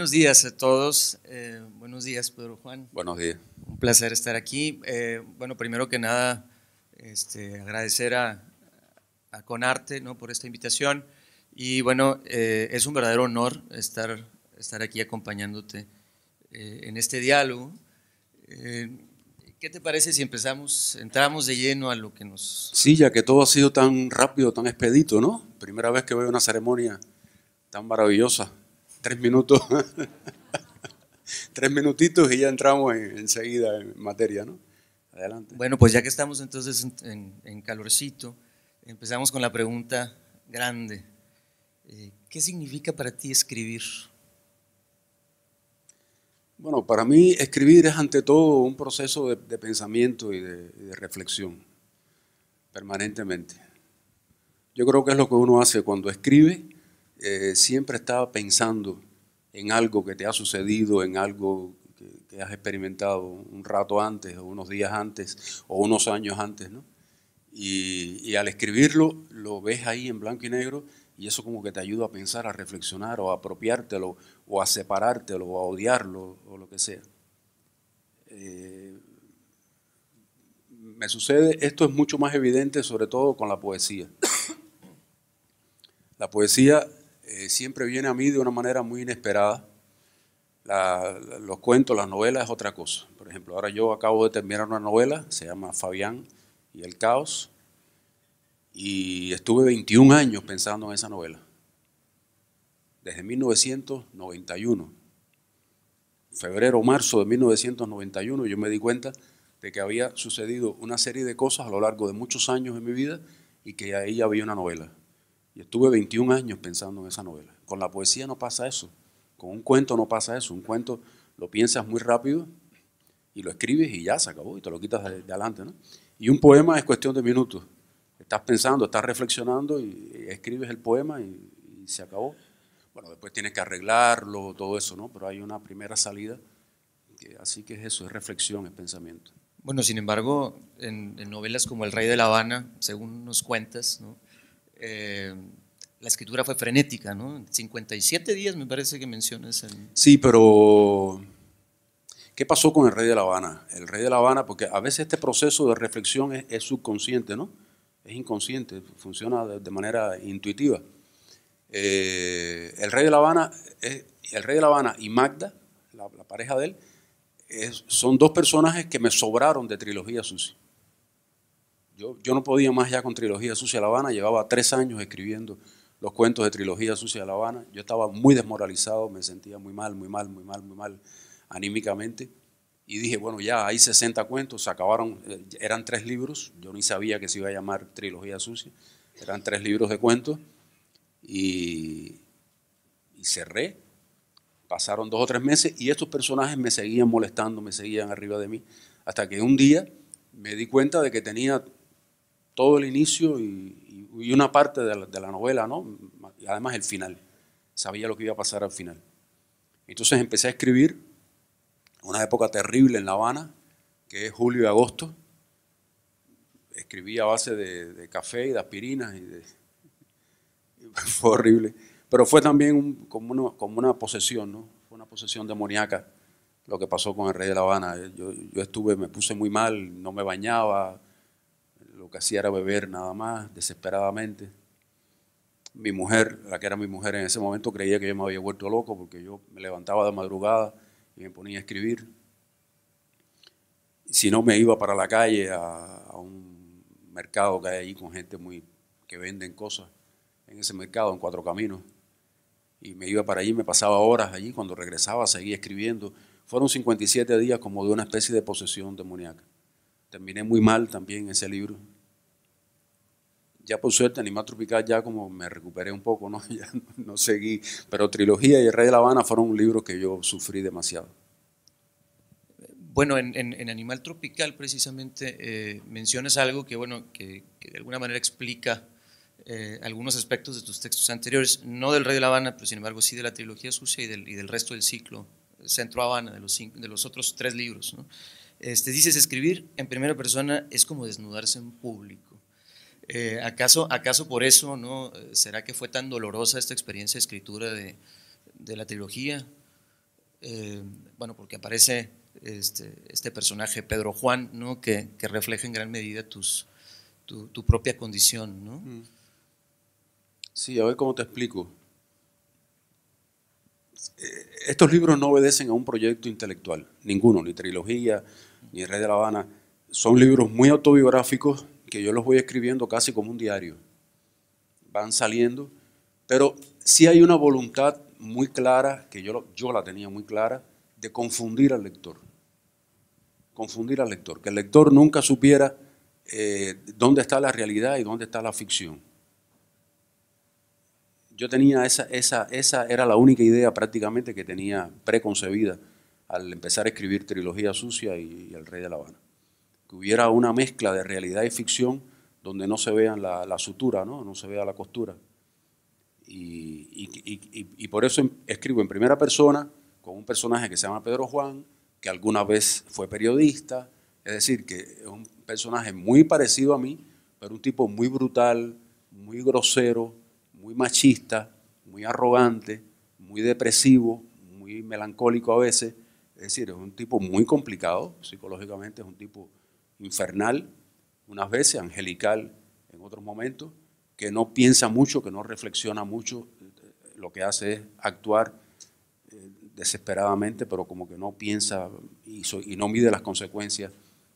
buenos días a todos. Eh, buenos días, Pedro Juan. Buenos días. Un placer estar aquí. Eh, bueno, primero que nada, este, agradecer a, a, Conarte ¿no? por esta invitación. Y bueno, eh, es un verdadero honor estar, estar aquí acompañándote en este diálogo. ¿Qué te parece si empezamos, entramos de lleno a lo que nos... Sí, ya que todo ha sido tan rápido, tan expedito, ¿no? Primera vez que veo una ceremonia tan maravillosa tres minutos, tres minutitos y ya entramos en, enseguida en materia, ¿no? Adelante. Bueno, pues ya que estamos entonces en, calorcito, empezamos con la pregunta grande. Eh, ¿Qué significa para ti escribir? Bueno, para mí escribir es ante todo un proceso de, pensamiento y de reflexión, permanentemente. Yo creo que es lo que uno hace cuando escribe, eh, siempre estaba pensando en algo que te ha sucedido, en algo que, has experimentado un rato antes, o unos días antes, o unos años antes, Y, al escribirlo, lo ves ahí en blanco y negro, y eso como que te ayuda a pensar, a reflexionar, o a apropiártelo, o a separártelo, o a odiarlo, o lo que sea. Eh, me sucede, esto es mucho más evidente sobre todo con la poesía. La poesía eh, siempre viene a mí de una manera muy inesperada. los cuentos, las novelas es otra cosa. Por ejemplo, ahora yo acabo de terminar una novela, se llama Fabián y el caos, y estuve 21 años pensando en esa novela. Desde 1991, febrero o marzo de 1991, yo me di cuenta de que había sucedido una serie de cosas a lo largo de muchos años en mi vida y que ahí había una novela. Y estuve 21 años pensando en esa novela. Con la poesía no pasa eso. Con un cuento no pasa eso. Un cuento lo piensas muy rápido y lo escribes y ya se acabó y te lo quitas de, adelante. ¿no? Y un poema es cuestión de minutos. Estás pensando, estás reflexionando y, escribes el poema y, se acabó. Bueno, después tienes que arreglarlo, todo eso, ¿no? Pero hay una primera salida. así que es eso, es reflexión, es pensamiento. Bueno, sin embargo, en, en, novelas como El Rey de la Habana, según nos cuentas, ¿no? Eh, la escritura fue frenética, ¿no? 57 días me parece que mencionas. Sí, pero ¿qué pasó con el rey de La Habana? El rey de La Habana, porque a veces este proceso de reflexión es, subconsciente, ¿no? Es inconsciente, funciona de, manera intuitiva. Eh, el rey de La Habana, el rey de La Habana y Magda, la, pareja de él, son dos personajes que me sobraron de trilogía sucia. Yo, no podía más ya con Trilogía Sucia La Habana, llevaba tres años escribiendo los cuentos de Trilogía Sucia de La Habana. Yo estaba muy desmoralizado, me sentía muy mal, muy mal, muy mal, muy mal anímicamente. Y dije, bueno, ya hay 60 cuentos, se acabaron, eh, eran tres libros, yo ni sabía que se iba a llamar Trilogía Sucia, eran tres libros de cuentos. Y, y cerré, pasaron dos o tres meses y estos personajes me seguían molestando, me seguían arriba de mí, hasta que un día me di cuenta de que tenía todo el inicio y, una parte de la, novela, ¿no? Y además el final. Sabía lo que iba a pasar al final. Entonces empecé a escribir una época terrible en La Habana, que es julio y agosto. Escribí a base de, café y de aspirinas y fue horrible. Pero fue también como, una, como una posesión, ¿no? Fue una posesión demoníaca lo que pasó con el rey de La Habana. Yo, yo estuve, me puse muy mal, no me bañaba, lo que hacía era beber nada más, desesperadamente. Mi mujer, la que era mi mujer en ese momento, creía que yo me había vuelto loco porque yo me levantaba de madrugada y me ponía a escribir. Si no, me iba para la calle a, un mercado que hay allí con gente muy que venden cosas en ese mercado, en Cuatro Caminos. Y me iba para allí, me pasaba horas allí. Cuando regresaba, seguía escribiendo. Fueron 57 días como de una especie de posesión demoníaca. Terminé muy mal también ese libro ya por suerte Animal Tropical ya como me recuperé un poco, ¿no? no, seguí, pero Trilogía y El Rey de la Habana fueron un libro que yo sufrí demasiado. Bueno, en, Animal Tropical precisamente eh, mencionas algo que, bueno, que, de alguna manera explica eh, algunos aspectos de tus textos anteriores, no del Rey de la Habana, pero sin embargo sí de la trilogía sucia y del, y del resto del ciclo Centro Habana, de los, de los otros tres libros. ¿no? Este, dices, escribir en primera persona es como desnudarse en público. Eh, ¿acaso, ¿Acaso por eso, no? Eh, ¿Será que fue tan dolorosa esta experiencia de escritura de, la trilogía? Eh, bueno, porque aparece este, este, personaje, Pedro Juan, ¿no? que, refleja en gran medida tu, propia condición. ¿no? Mm. Sí, a ver cómo te explico. Estos libros no obedecen a un proyecto intelectual, ninguno, ni trilogía, ni Rey de la Habana. Son libros muy autobiográficos que yo los voy escribiendo casi como un diario. Van saliendo, pero sí hay una voluntad muy clara, que yo, yo la tenía muy clara, de confundir al lector. Confundir al lector, que el lector nunca supiera eh, dónde está la realidad y dónde está la ficción. Yo tenía esa, esa, esa era la única idea prácticamente que tenía preconcebida al empezar a escribir Trilogía Sucia y, y El Rey de la Habana que hubiera una mezcla de realidad y ficción donde no se vean la, sutura, ¿no? no se vea la costura. Y, y, por eso em, escribo en primera persona con un personaje que se llama Pedro Juan, que alguna vez fue periodista, es decir, que es un personaje muy parecido a mí, pero un tipo muy brutal, muy grosero, muy machista, muy arrogante, muy depresivo, muy melancólico a veces, es decir, es un tipo muy complicado psicológicamente, es un tipo infernal, unas veces, angelical en otros momentos, que no piensa mucho, que no reflexiona mucho, eh, lo que hace es actuar eh, desesperadamente, pero como que no piensa y, no mide las consecuencias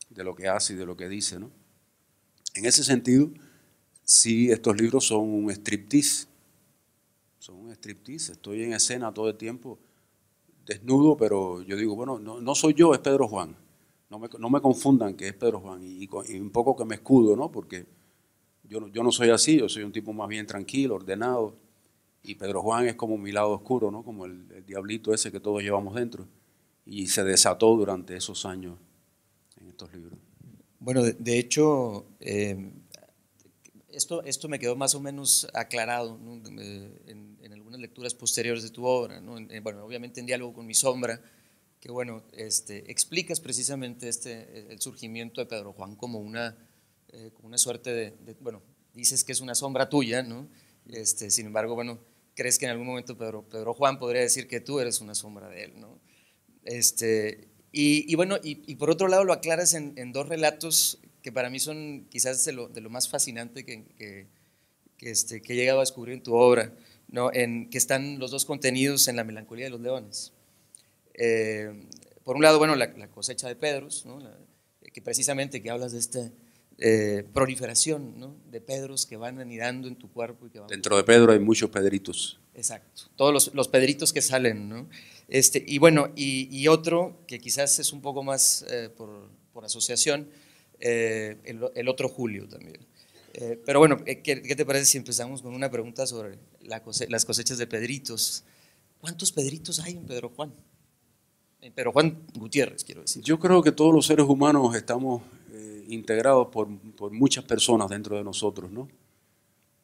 de lo que hace y de lo que dice. ¿no? En ese sentido, sí, estos libros son un striptease, son un striptease, estoy en escena todo el tiempo desnudo, pero yo digo, bueno, no soy yo, es Pedro Juan no me, confundan que es Pedro Juan y, un poco que me escudo, ¿no? Porque yo, yo no soy así, yo soy un tipo más bien tranquilo, ordenado. Y Pedro Juan es como mi lado oscuro, ¿no? Como el, diablito ese que todos llevamos dentro. Y se desató durante esos años en estos libros. Bueno, de, hecho, eh, esto, esto me quedó más o menos aclarado eh, en, algunas lecturas posteriores de tu obra, bueno, obviamente en diálogo con mi sombra, que bueno, este, explicas precisamente este, e-, el surgimiento de Pedro Juan como una, eh, una suerte de, bueno, dices que es una sombra tuya, ¿no? Este, sin embargo, bueno, crees que en algún momento Pedro, Pedro Juan podría decir que tú eres una sombra de él, ¿no? Este, y, y bueno, y, por otro lado lo aclaras en, dos relatos que para mí son quizás de lo, más fascinante que, este, que he llegado a descubrir en tu obra, ¿no? En que están los dos contenidos en la melancolía de los leones. Eh, por un lado, bueno, la, cosecha de Pedros, eh, que precisamente que hablas de esta eh, proliferación de Pedros que van anidando en tu cuerpo. Dentro de Pedro hay muchos Pedritos. Exacto, todos los, Pedritos que salen. Este, y bueno, y, otro que quizás es un poco más por, asociación, el, otro Julio también. pero bueno, ¿qué, te parece si empezamos con una pregunta sobre las cosechas de Pedritos? ¿Cuántos Pedritos hay en Pedro Juan? Eh, pero Juan Gutiérrez, quiero decir. Yo creo que todos los seres humanos estamos eh, integrados por, muchas personas dentro de nosotros, ¿no?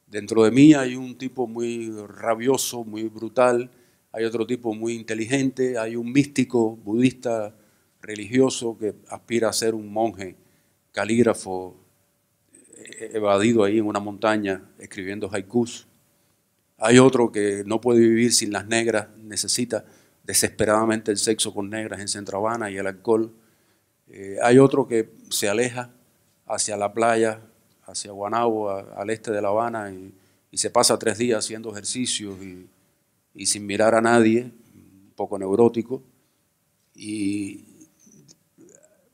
Dentro de mí hay un tipo muy rabioso, muy brutal, hay otro tipo muy inteligente, hay un místico budista religioso que aspira a ser un monje, calígrafo, eh, evadido ahí en una montaña escribiendo haikus. Hay otro que no puede vivir sin las negras, necesita desesperadamente el sexo con negras en Centro Habana y el alcohol. Eh, hay otro que se aleja hacia la playa, hacia Guanabo, al este de La Habana, y, se pasa tres días haciendo ejercicios y, sin mirar a nadie, un poco neurótico. Y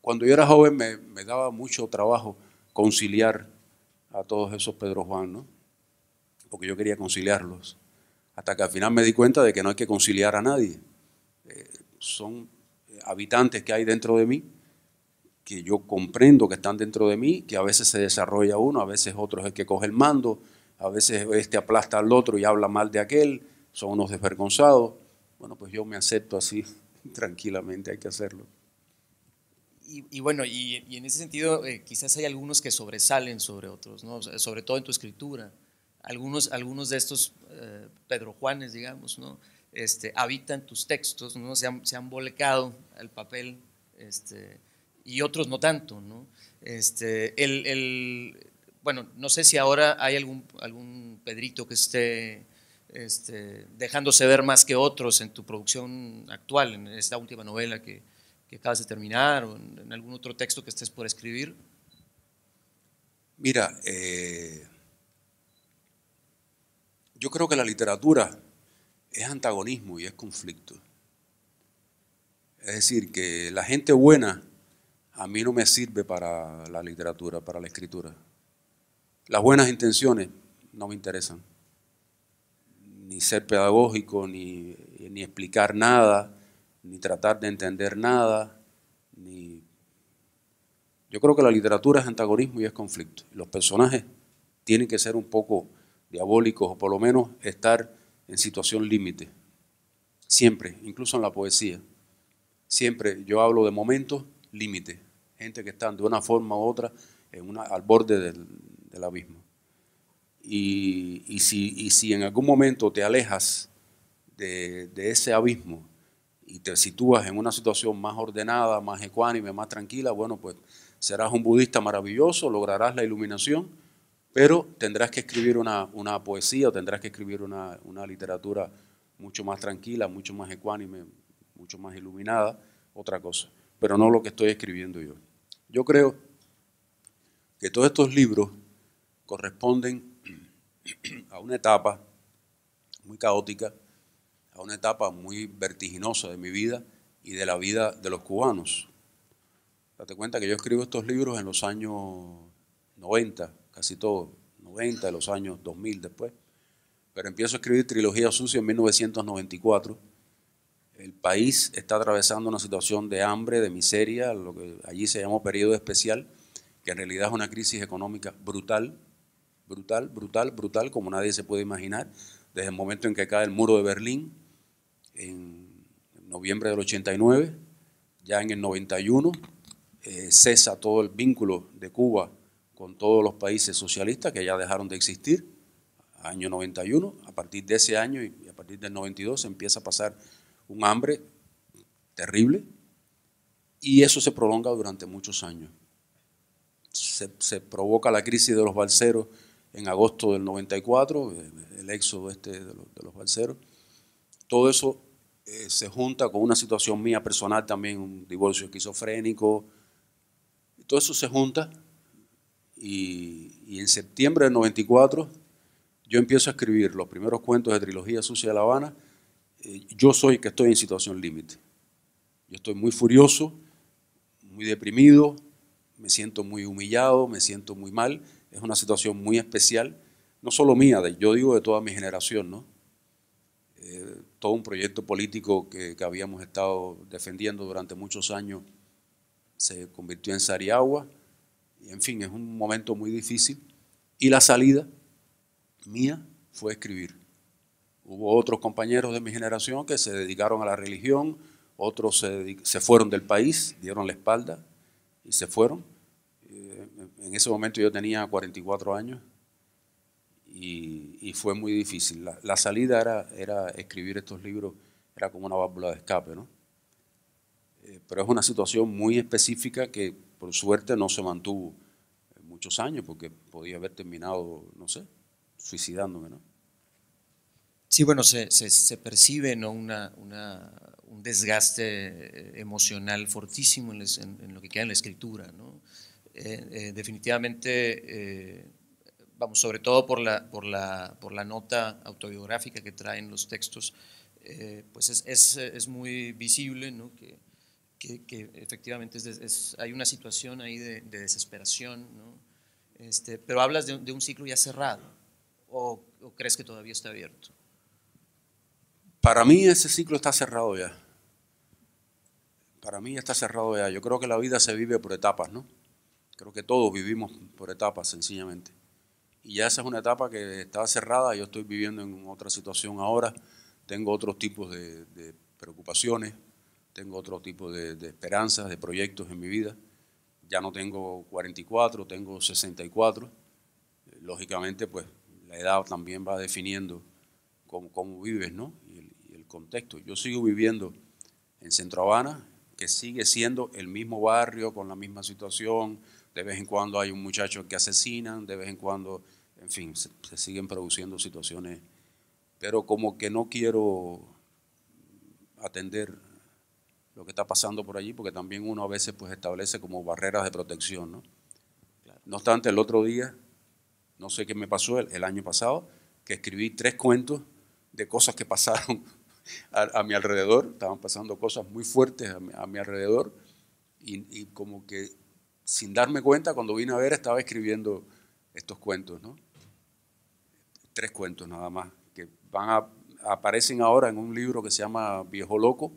cuando yo era joven me, me daba mucho trabajo conciliar a todos esos Pedro Juan, ¿no? porque yo quería conciliarlos. Hasta que al final me di cuenta de que no hay que conciliar a nadie son eh, habitantes que hay dentro de mí, que yo comprendo que están dentro de mí, que a veces se desarrolla uno, a veces otro es el que coge el mando, a veces este aplasta al otro y habla mal de aquel, son unos desvergonzados. Bueno, pues yo me acepto así, tranquilamente, hay que hacerlo. Y, bueno, y, en ese sentido, eh, quizás hay algunos que sobresalen sobre otros, ¿no? sobre todo en tu escritura. Algunos, algunos de estos eh, Pedro Juanes, digamos, ¿no? este, habitan tus textos, ¿no? se, han, se volcado al papel este, y otros no tanto. ¿no? Este, el, bueno, no sé si ahora hay algún, algún Pedrito que esté este, dejándose ver más que otros en tu producción actual, en esta última novela que, que acabas de terminar o en, algún otro texto que estés por escribir. Mira, eh, yo creo que la literatura es antagonismo y es conflicto. Es decir, que la gente buena a mí no me sirve para la literatura, para la escritura. Las buenas intenciones no me interesan. Ni ser pedagógico, ni, explicar nada, ni tratar de entender nada, ni... Yo creo que la literatura es antagonismo y es conflicto. Los personajes tienen que ser un poco diabólicos o por lo menos estar en situación límite. Siempre, incluso en la poesía. Siempre yo hablo de momentos límite. Gente que están de una forma u otra en una, al borde del, abismo. Y, si, si, en algún momento te alejas de, de ese abismo y te sitúas en una situación más ordenada, más ecuánime, más tranquila, bueno, pues serás un budista maravilloso, lograrás la iluminación pero tendrás que escribir una, poesía o tendrás que escribir una, una, literatura mucho más tranquila, mucho más ecuánime, mucho más iluminada, otra cosa, pero no lo que estoy escribiendo yo. Yo creo que todos estos libros corresponden a una etapa muy caótica, a una etapa muy vertiginosa de mi vida y de la vida de los cubanos. Date cuenta que yo escribo estos libros en los años 90, casi todo, 90, de los años 2000 después. Pero empiezo a escribir Trilogía Sucia en 1994. El país está atravesando una situación de hambre, de miseria, lo que allí se llamó periodo especial, que en realidad es una crisis económica brutal, brutal, brutal, brutal, como nadie se puede imaginar, desde el momento en que cae el muro de Berlín, en noviembre del 89, ya en el 91, eh, cesa todo el vínculo de Cuba con todos los países socialistas que ya dejaron de existir, año 91, a partir de ese año y a partir del 92 empieza a pasar un hambre terrible y eso se prolonga durante muchos años. Se, provoca la crisis de los balseros en agosto del 94, eh, el éxodo este de los, de balseros. Todo eso eh, se junta con una situación mía personal también, un divorcio esquizofrénico. Todo eso se junta y, en septiembre del 94 yo empiezo a escribir los primeros cuentos de Trilogía Sucia de La Habana. Eh, yo soy que estoy en situación límite. Yo estoy muy furioso, muy deprimido, me siento muy humillado, me siento muy mal. Es una situación muy especial, no solo mía, yo digo de toda mi generación, eh, todo un proyecto político que, que, habíamos estado defendiendo durante muchos años se convirtió en Sariagua en fin, es un momento muy difícil. Y la salida mía fue escribir. Hubo otros compañeros de mi generación que se dedicaron a la religión, otros se, fueron del país, dieron la espalda y se fueron. Eh, en ese momento yo tenía 44 años y, fue muy difícil. La, salida era, era, escribir estos libros, era como una válvula de escape, ¿no? Eh, pero es una situación muy específica que por suerte no se mantuvo eh, muchos años porque podía haber terminado, no sé, suicidándome, ¿no? Sí, bueno, se, percibe ¿no? una, un desgaste eh, emocional fortísimo en, lo que queda en la escritura. ¿no? Eh, definitivamente, vamos, sobre todo por la, por, la, por la nota autobiográfica que traen los textos, pues es, es, es, muy visible ¿no? que, que, efectivamente es, hay una situación ahí de, desesperación, ¿no? Este, pero hablas de, un ciclo ya cerrado o, crees que todavía está abierto? Para mí ese ciclo está cerrado ya. Para mí está cerrado ya. Yo creo que la vida se vive por etapas, ¿no? Creo que todos vivimos por etapas, sencillamente. Y ya esa es una etapa que está cerrada. Yo estoy viviendo en otra situación ahora. Tengo otros tipos de preocupaciones, tengo otro tipo de, esperanzas, de proyectos en mi vida. Ya no tengo 44, tengo 64. Eh, lógicamente, pues la edad también va definiendo cómo, vives, ¿no? Y el, contexto. Yo sigo viviendo en Centro Habana, que sigue siendo el mismo barrio, con la misma situación. De vez en cuando hay un muchacho que asesinan, de vez en cuando, en fin, se siguen produciendo situaciones. Pero como que no quiero atender lo que está pasando por allí, porque también uno a veces pues establece como barreras de protección. No, no obstante, el otro día, no sé qué me pasó el, el, año pasado, que escribí tres cuentos de cosas que pasaron a, mi alrededor, estaban pasando cosas muy fuertes a mi, alrededor, y, y, como que sin darme cuenta, cuando vine a ver, estaba escribiendo estos cuentos, ¿no? Tres cuentos nada más, que van a, aparecen ahora en un libro que se llama Viejo Loco,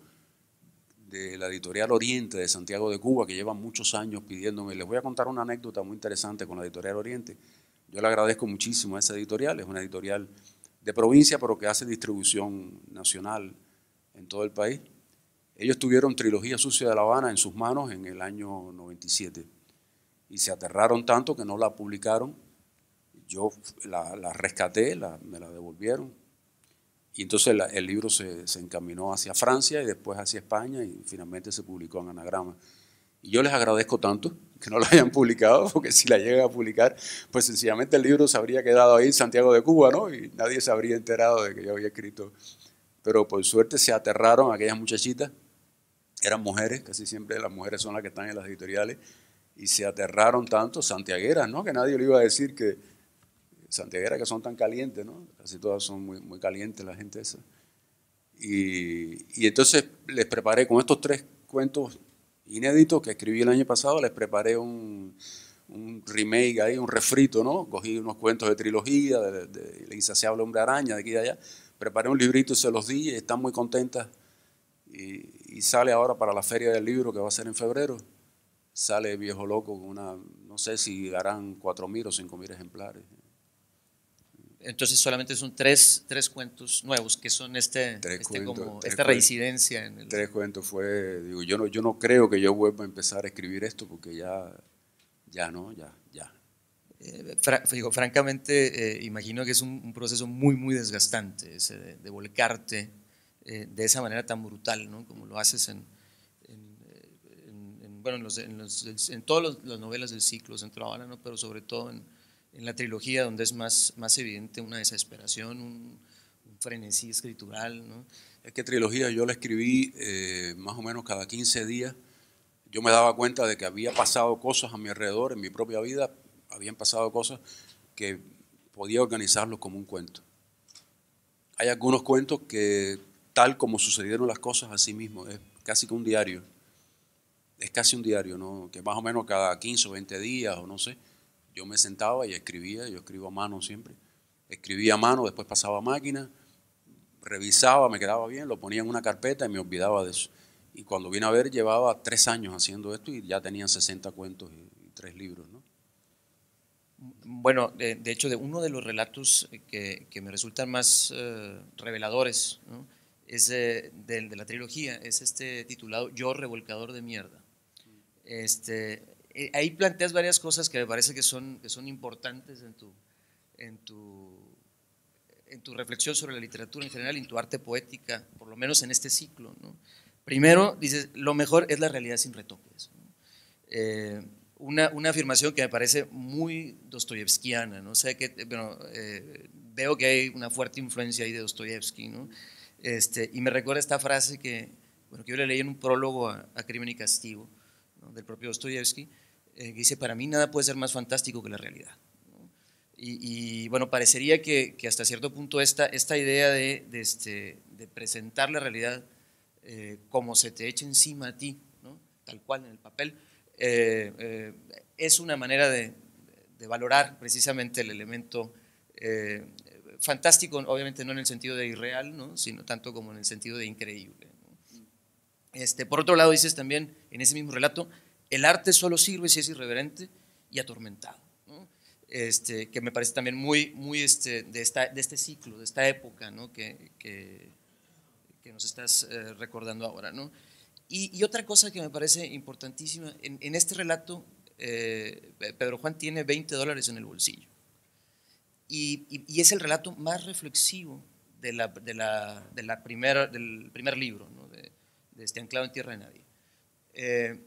de la editorial Oriente de Santiago de Cuba, que lleva muchos años pidiéndome. Les voy a contar una anécdota muy interesante con la editorial Oriente. Yo le agradezco muchísimo a esa editorial, es una editorial de provincia, pero que hace distribución nacional en todo el país. Ellos tuvieron Trilogía Sucia de La Habana en sus manos en el año 97 y se aterraron tanto que no la publicaron. Yo la, rescaté, la, me la devolvieron, y entonces el libro se, encaminó hacia Francia y después hacia España y finalmente se publicó en Anagrama. Y yo les agradezco tanto que no lo hayan publicado, porque si la llegan a publicar, pues sencillamente el libro se habría quedado ahí en Santiago de Cuba, ¿no? Y nadie se habría enterado de que yo había escrito. Pero por suerte se aterraron aquellas muchachitas, eran mujeres, casi siempre las mujeres son las que están en las editoriales, y se aterraron tanto, santiagueras, ¿no? Que nadie le iba a decir que, Santiaguera que son tan calientes, ¿no? Casi todas son muy, muy calientes la gente esa. Y, entonces les preparé con estos tres cuentos inéditos que escribí el año pasado, les preparé un, remake ahí, un refrito, ¿no? Cogí unos cuentos de trilogía, de, de, insaciable hombre araña, de aquí y allá. Preparé un librito y se los di, y están muy contentas. Y, sale ahora para la feria del libro que va a ser en febrero. Sale Viejo Loco con una, no sé si harán 4.000 o 5.000 ejemplares entonces solamente son tres, tres cuentos nuevos, que son este, este esta reincidencia. En el... Tres cuentos fue, digo, yo no, yo no creo que yo vuelva a empezar a escribir esto porque ya, ya no, ya, ya. Eh, digo, francamente, eh, imagino que es un, proceso muy, muy desgastante, ese de, volcarte eh, de esa manera tan brutal, ¿no? Como lo haces en, bueno, en, los, en, todas las novelas del ciclo Centro Habana, ¿no? Pero sobre todo en en la trilogía donde es más, más evidente una desesperación, un, frenesí escritural. ¿no? Es que trilogía yo la escribí eh, más o menos cada 15 días. Yo me daba cuenta de que había pasado cosas a mi alrededor, en mi propia vida, habían pasado cosas que podía organizarlos como un cuento. Hay algunos cuentos que tal como sucedieron las cosas a sí mismo, es casi que un diario. Es casi un diario, ¿no? que más o menos cada 15 o 20 días o no sé, yo me sentaba y escribía, yo escribo a mano siempre. Escribía a mano, después pasaba a máquina, revisaba, me quedaba bien, lo ponía en una carpeta y me olvidaba de eso. Y cuando vine a ver, llevaba tres años haciendo esto y ya tenía 60 cuentos y, tres libros, ¿no? Bueno, de, hecho, de uno de los relatos eh, que, me resultan más eh, reveladores es eh, del de, de, la trilogía, es este titulado Yo revolcador de mierda. Este, eh, ahí planteas varias cosas que me parece que son, que son importantes en tu, en, tu, en tu reflexión sobre la literatura en general y en tu arte poética, por lo menos en este ciclo. ¿no? Primero, dices, lo mejor es la realidad sin retoques. Eh, una, una, afirmación que me parece muy dostoyevskiana, ¿no? Eh, veo que hay una fuerte influencia ahí de Dostoyevsky, ¿no? Este, y me recuerda esta frase que, bueno, que yo le leí en un prólogo a, a Crimen y Castigo, del propio Dostoyevsky, eh, que dice, para mí nada puede ser más fantástico que la realidad. Y, bueno, parecería que, hasta cierto punto esta, esta idea de, este, presentar la realidad eh, como se te echa encima a ti, tal cual en el papel, eh, es una manera de, de, valorar precisamente el elemento fantástico, obviamente no en el sentido de irreal, ¿no? sino tanto como en el sentido de increíble. Este, por otro lado, dices también en ese mismo relato, el arte solo sirve si es irreverente y atormentado, este, que me parece también muy, muy este, de, de este ciclo, de esta época que, que, nos estás eh, recordando ahora. ¿no? Y, otra cosa que me parece importantísima, en, este relato eh, Pedro Juan tiene 20 dólares en el bolsillo y, es el relato más reflexivo de la, de del primer libro, ¿no? esté anclado en tierra de nadie. Eh,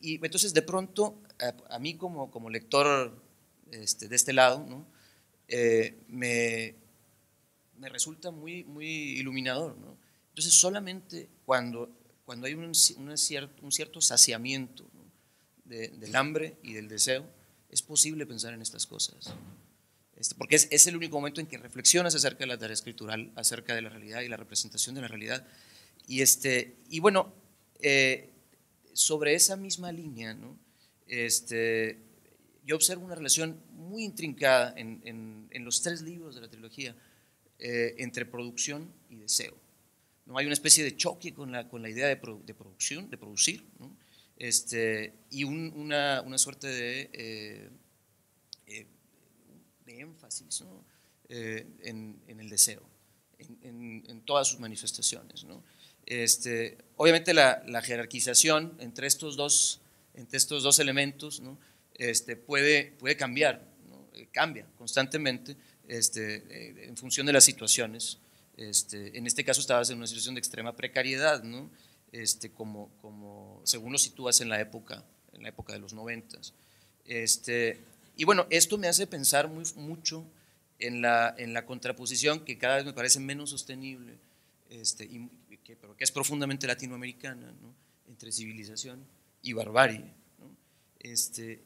y entonces de pronto, a, mí como, como lector este, de este lado, eh, me, me, resulta muy, muy iluminador. Entonces solamente cuando, cuando hay un, cierto, un cierto saciamiento del hambre y del deseo, es posible pensar en estas cosas. Este, porque es, es, el único momento en que reflexionas acerca de la tarea escritural, acerca de la realidad y la representación de la realidad, y, este, y bueno, eh, sobre esa misma línea, este, yo observo una relación muy intrincada en, los tres libros de la trilogía eh, entre producción y deseo. ¿no? Hay una especie de choque con la, idea de, producción, de producir, este, y una, suerte de, eh, de énfasis en, en, el deseo, en, todas sus manifestaciones. ¿no? Este, obviamente la, jerarquización entre estos dos, entre estos dos elementos este, puede, puede cambiar, eh, cambia constantemente este, eh, en función de las situaciones. Este, en este caso estabas en una situación de extrema precariedad, como, según lo sitúas en la época, en la época de los noventas. y bueno, esto me hace pensar mucho en la, en la contraposición que cada vez me parece menos sostenible este, y pero que es profundamente latinoamericana, ¿no? entre civilización y barbarie. Este,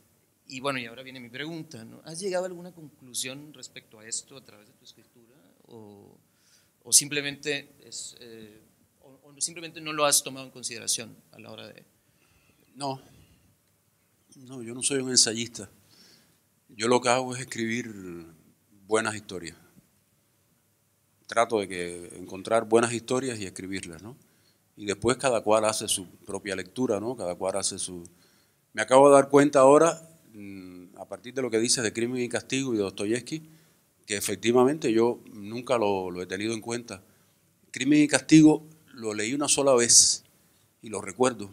y bueno, y ahora viene mi pregunta, ¿no? ¿has llegado a alguna conclusión respecto a esto a través de tu escritura? ¿O, simplemente, eh, simplemente no lo has tomado en consideración a la hora de...? No, no, yo no soy un ensayista. Yo lo que hago es escribir buenas historias trato de que encontrar buenas historias y escribirlas, ¿no? Y después cada cual hace su propia lectura, ¿no? Cada cual hace su... Me acabo de dar cuenta ahora, mm, a partir de lo que dices de Crimen y Castigo y de Dostoyevsky, que efectivamente yo nunca lo, he tenido en cuenta. Crimen y Castigo lo leí una sola vez y lo recuerdo,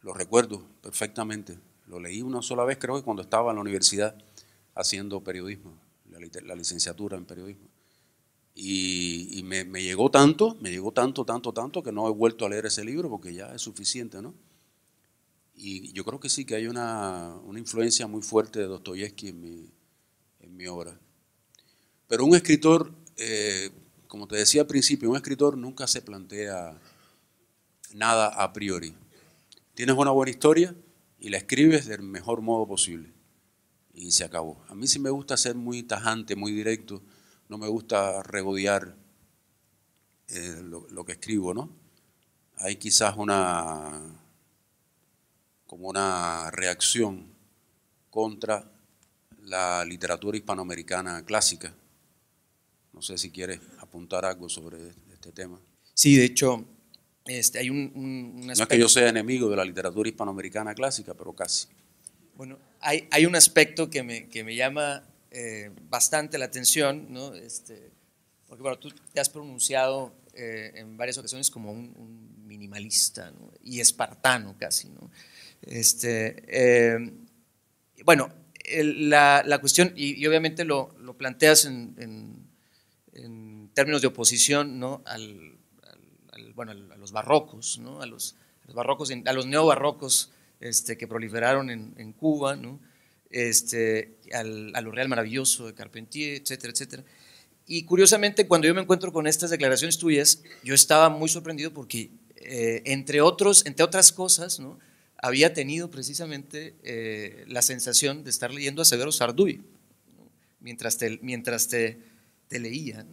lo recuerdo perfectamente. Lo leí una sola vez, creo que cuando estaba en la universidad haciendo periodismo, la licenciatura en periodismo. Y, me, llegó tanto, me llegó tanto, tanto, tanto, que no he vuelto a leer ese libro porque ya es suficiente, ¿no? Y yo creo que sí, que hay una, una influencia muy fuerte de Dostoyevsky en mi, en mi obra. Pero un escritor, eh, como te decía al principio, un escritor nunca se plantea nada a priori. Tienes una buena historia y la escribes del mejor modo posible. Y se acabó. A mí sí me gusta ser muy tajante, muy directo no me gusta regodear eh, lo, que escribo, ¿no? Hay quizás una como una reacción contra la literatura hispanoamericana clásica. No sé si quieres apuntar algo sobre este tema. Sí, de hecho, este, hay un, aspecto... No es que yo sea enemigo de la literatura hispanoamericana clásica, pero casi. Bueno, hay, hay un aspecto que me, que me llama eh, bastante la atención, ¿no? Este, porque bueno, tú te has pronunciado eh, en varias ocasiones como un, minimalista y espartano casi. ¿no? Este, eh, bueno, la, cuestión, y, obviamente lo, planteas en, términos de oposición ¿no? a los barrocos, ¿no? a, los, barrocos, a los neobarrocos este, que proliferaron en, en Cuba, ¿no? este, al, Real Maravilloso de Carpentier, etcétera, etcétera. Y curiosamente, cuando yo me encuentro con estas declaraciones tuyas, yo estaba muy sorprendido porque, eh, entre, otros, entre otras cosas, ¿no? había tenido precisamente eh, la sensación de estar leyendo a Severo Sarduy mientras te, mientras te, te leía.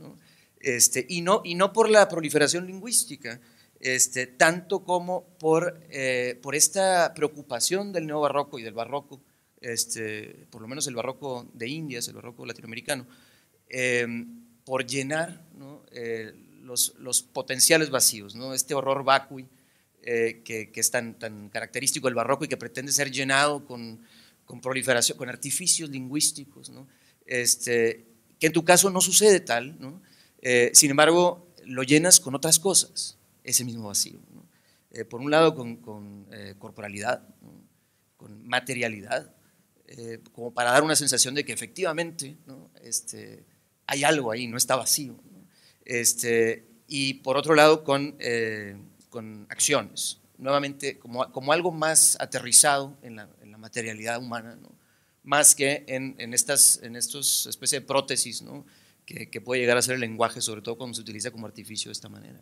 Este, y, no, y no por la proliferación lingüística, este, tanto como por, eh, por esta preocupación del barroco y del barroco este, por lo menos el barroco de Indias, el barroco latinoamericano, eh, por llenar eh, los, los, potenciales vacíos, este horror vacui eh, que, es tan, tan característico del barroco y que pretende ser llenado con, con proliferación, con artificios lingüísticos, este, que en tu caso no sucede tal, sin embargo lo llenas con otras cosas, ese mismo vacío. por un lado con corporalidad, con materialidad, eh, como para dar una sensación de que efectivamente este, hay algo ahí, no está vacío. Este, y por otro lado, con, eh, con acciones, nuevamente como, como, algo más aterrizado en la, materialidad humana, más que en, en estas en estos especie de prótesis que, que, puede llegar a ser el lenguaje, sobre todo cuando se utiliza como artificio de esta manera.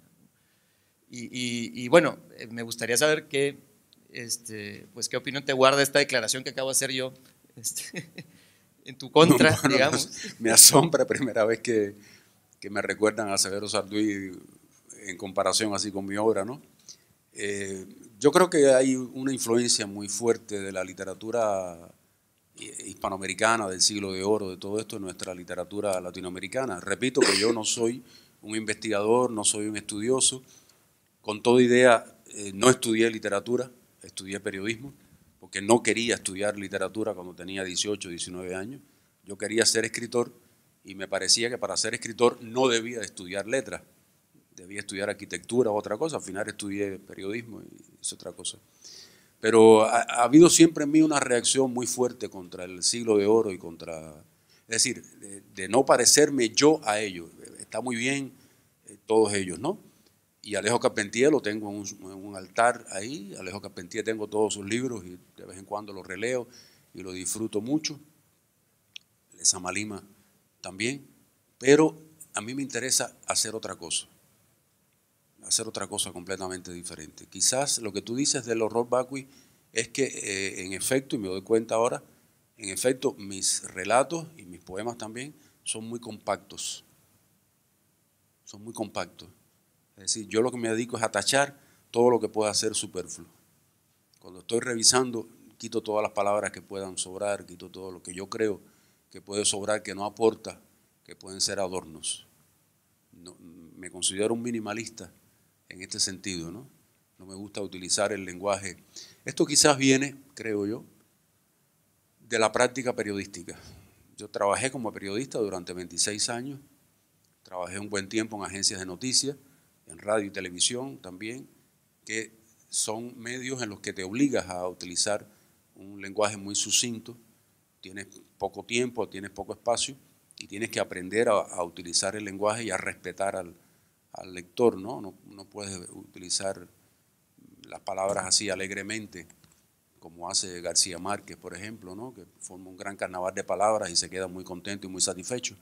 Y, y, bueno, eh, me gustaría saber qué, este, pues, qué opinión te guarda esta declaración que acabo de hacer yo este, en tu contra, digamos. Me asombra primera vez que, que me recuerdan a Severo Sarduy en comparación así con mi obra, ¿no? Eh, yo creo que hay una influencia muy fuerte de la literatura eh, hispanoamericana del siglo de oro, de todo esto, en nuestra literatura latinoamericana. Repito que yo no soy un investigador, no soy un estudioso. Con toda idea, eh, no estudié literatura, estudié periodismo porque no quería estudiar literatura cuando tenía 18, 19 años. Yo quería ser escritor y me parecía que para ser escritor no debía estudiar letras, debía estudiar arquitectura o otra cosa. Al final estudié periodismo y es otra cosa. Pero ha, habido siempre en mí una reacción muy fuerte contra el siglo de oro y contra... Es decir, de, no parecerme yo a ellos. Está muy bien eh, todos ellos, ¿no? y Alejo Carpentier lo tengo en un, altar ahí. Alejo Carpentier tengo todos sus libros y de vez en cuando los releo y lo disfruto mucho. Lezama Malima también. Pero a mí me interesa hacer otra cosa. Hacer otra cosa completamente diferente. Quizás lo que tú dices del horror bacui es que, eh, en efecto, y me doy cuenta ahora, en efecto, mis relatos y mis poemas también son muy compactos. Son muy compactos es decir, yo lo que me dedico es a tachar todo lo que pueda ser superfluo. Cuando estoy revisando, quito todas las palabras que puedan sobrar, quito todo lo que yo creo que puede sobrar, que no aporta, que pueden ser adornos. me considero un minimalista en este sentido, ¿no? No me gusta utilizar el lenguaje. Esto quizás viene, creo yo, de la práctica periodística. Yo trabajé como periodista durante 26 años, trabajé un buen tiempo en agencias de noticias, en radio y televisión también, que son medios en los que te obligas a utilizar un lenguaje muy sucinto, tienes poco tiempo, tienes poco espacio y tienes que aprender a, utilizar el lenguaje y a respetar al, lector, ¿no? ¿no? puedes utilizar las palabras así alegremente, como hace García Márquez, por ejemplo, ¿no? Que forma un gran carnaval de palabras y se queda muy contento y muy satisfecho.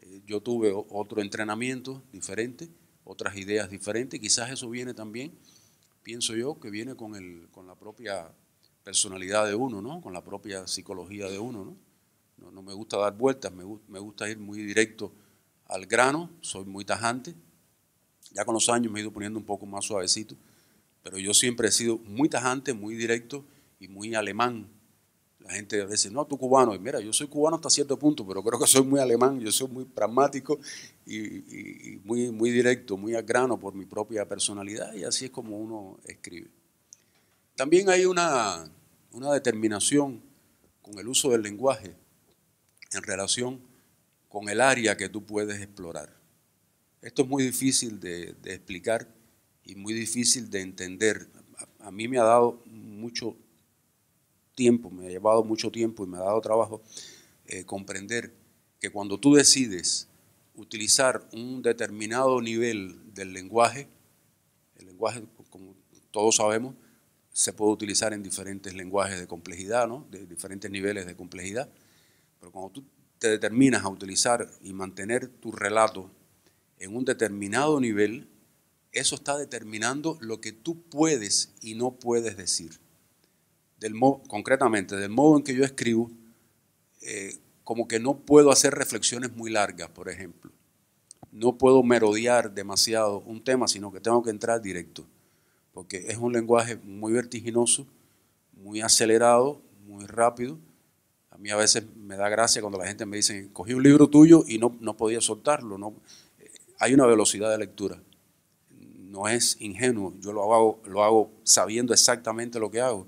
Eh, yo tuve otro entrenamiento diferente otras ideas diferentes. Quizás eso viene también, pienso yo, que viene con, el, con la propia personalidad de uno, ¿no? con la propia psicología de uno. No, no, me gusta dar vueltas, me, me, gusta ir muy directo al grano, soy muy tajante. Ya con los años me he ido poniendo un poco más suavecito, pero yo siempre he sido muy tajante, muy directo y muy alemán la gente a veces, no, tú cubano. Y mira, yo soy cubano hasta cierto punto, pero creo que soy muy alemán, yo soy muy pragmático y, muy, muy directo, muy a grano por mi propia personalidad y así es como uno escribe. También hay una, una determinación con el uso del lenguaje en relación con el área que tú puedes explorar. Esto es muy difícil de, explicar y muy difícil de entender. a mí me ha dado mucho tiempo, me ha llevado mucho tiempo y me ha dado trabajo eh, comprender que cuando tú decides utilizar un determinado nivel del lenguaje, el lenguaje, como todos sabemos, se puede utilizar en diferentes lenguajes de complejidad, ¿no? de diferentes niveles de complejidad, pero cuando tú te determinas a utilizar y mantener tu relato en un determinado nivel, eso está determinando lo que tú puedes y no puedes decir concretamente, del modo en que yo escribo, eh, como que no puedo hacer reflexiones muy largas, por ejemplo. No puedo merodear demasiado un tema, sino que tengo que entrar directo, porque es un lenguaje muy vertiginoso, muy acelerado, muy rápido. A mí a veces me da gracia cuando la gente me dice, cogí un libro tuyo y no, no podía soltarlo. No, eh, hay una velocidad de lectura. No es ingenuo, yo lo hago, lo hago sabiendo exactamente lo que hago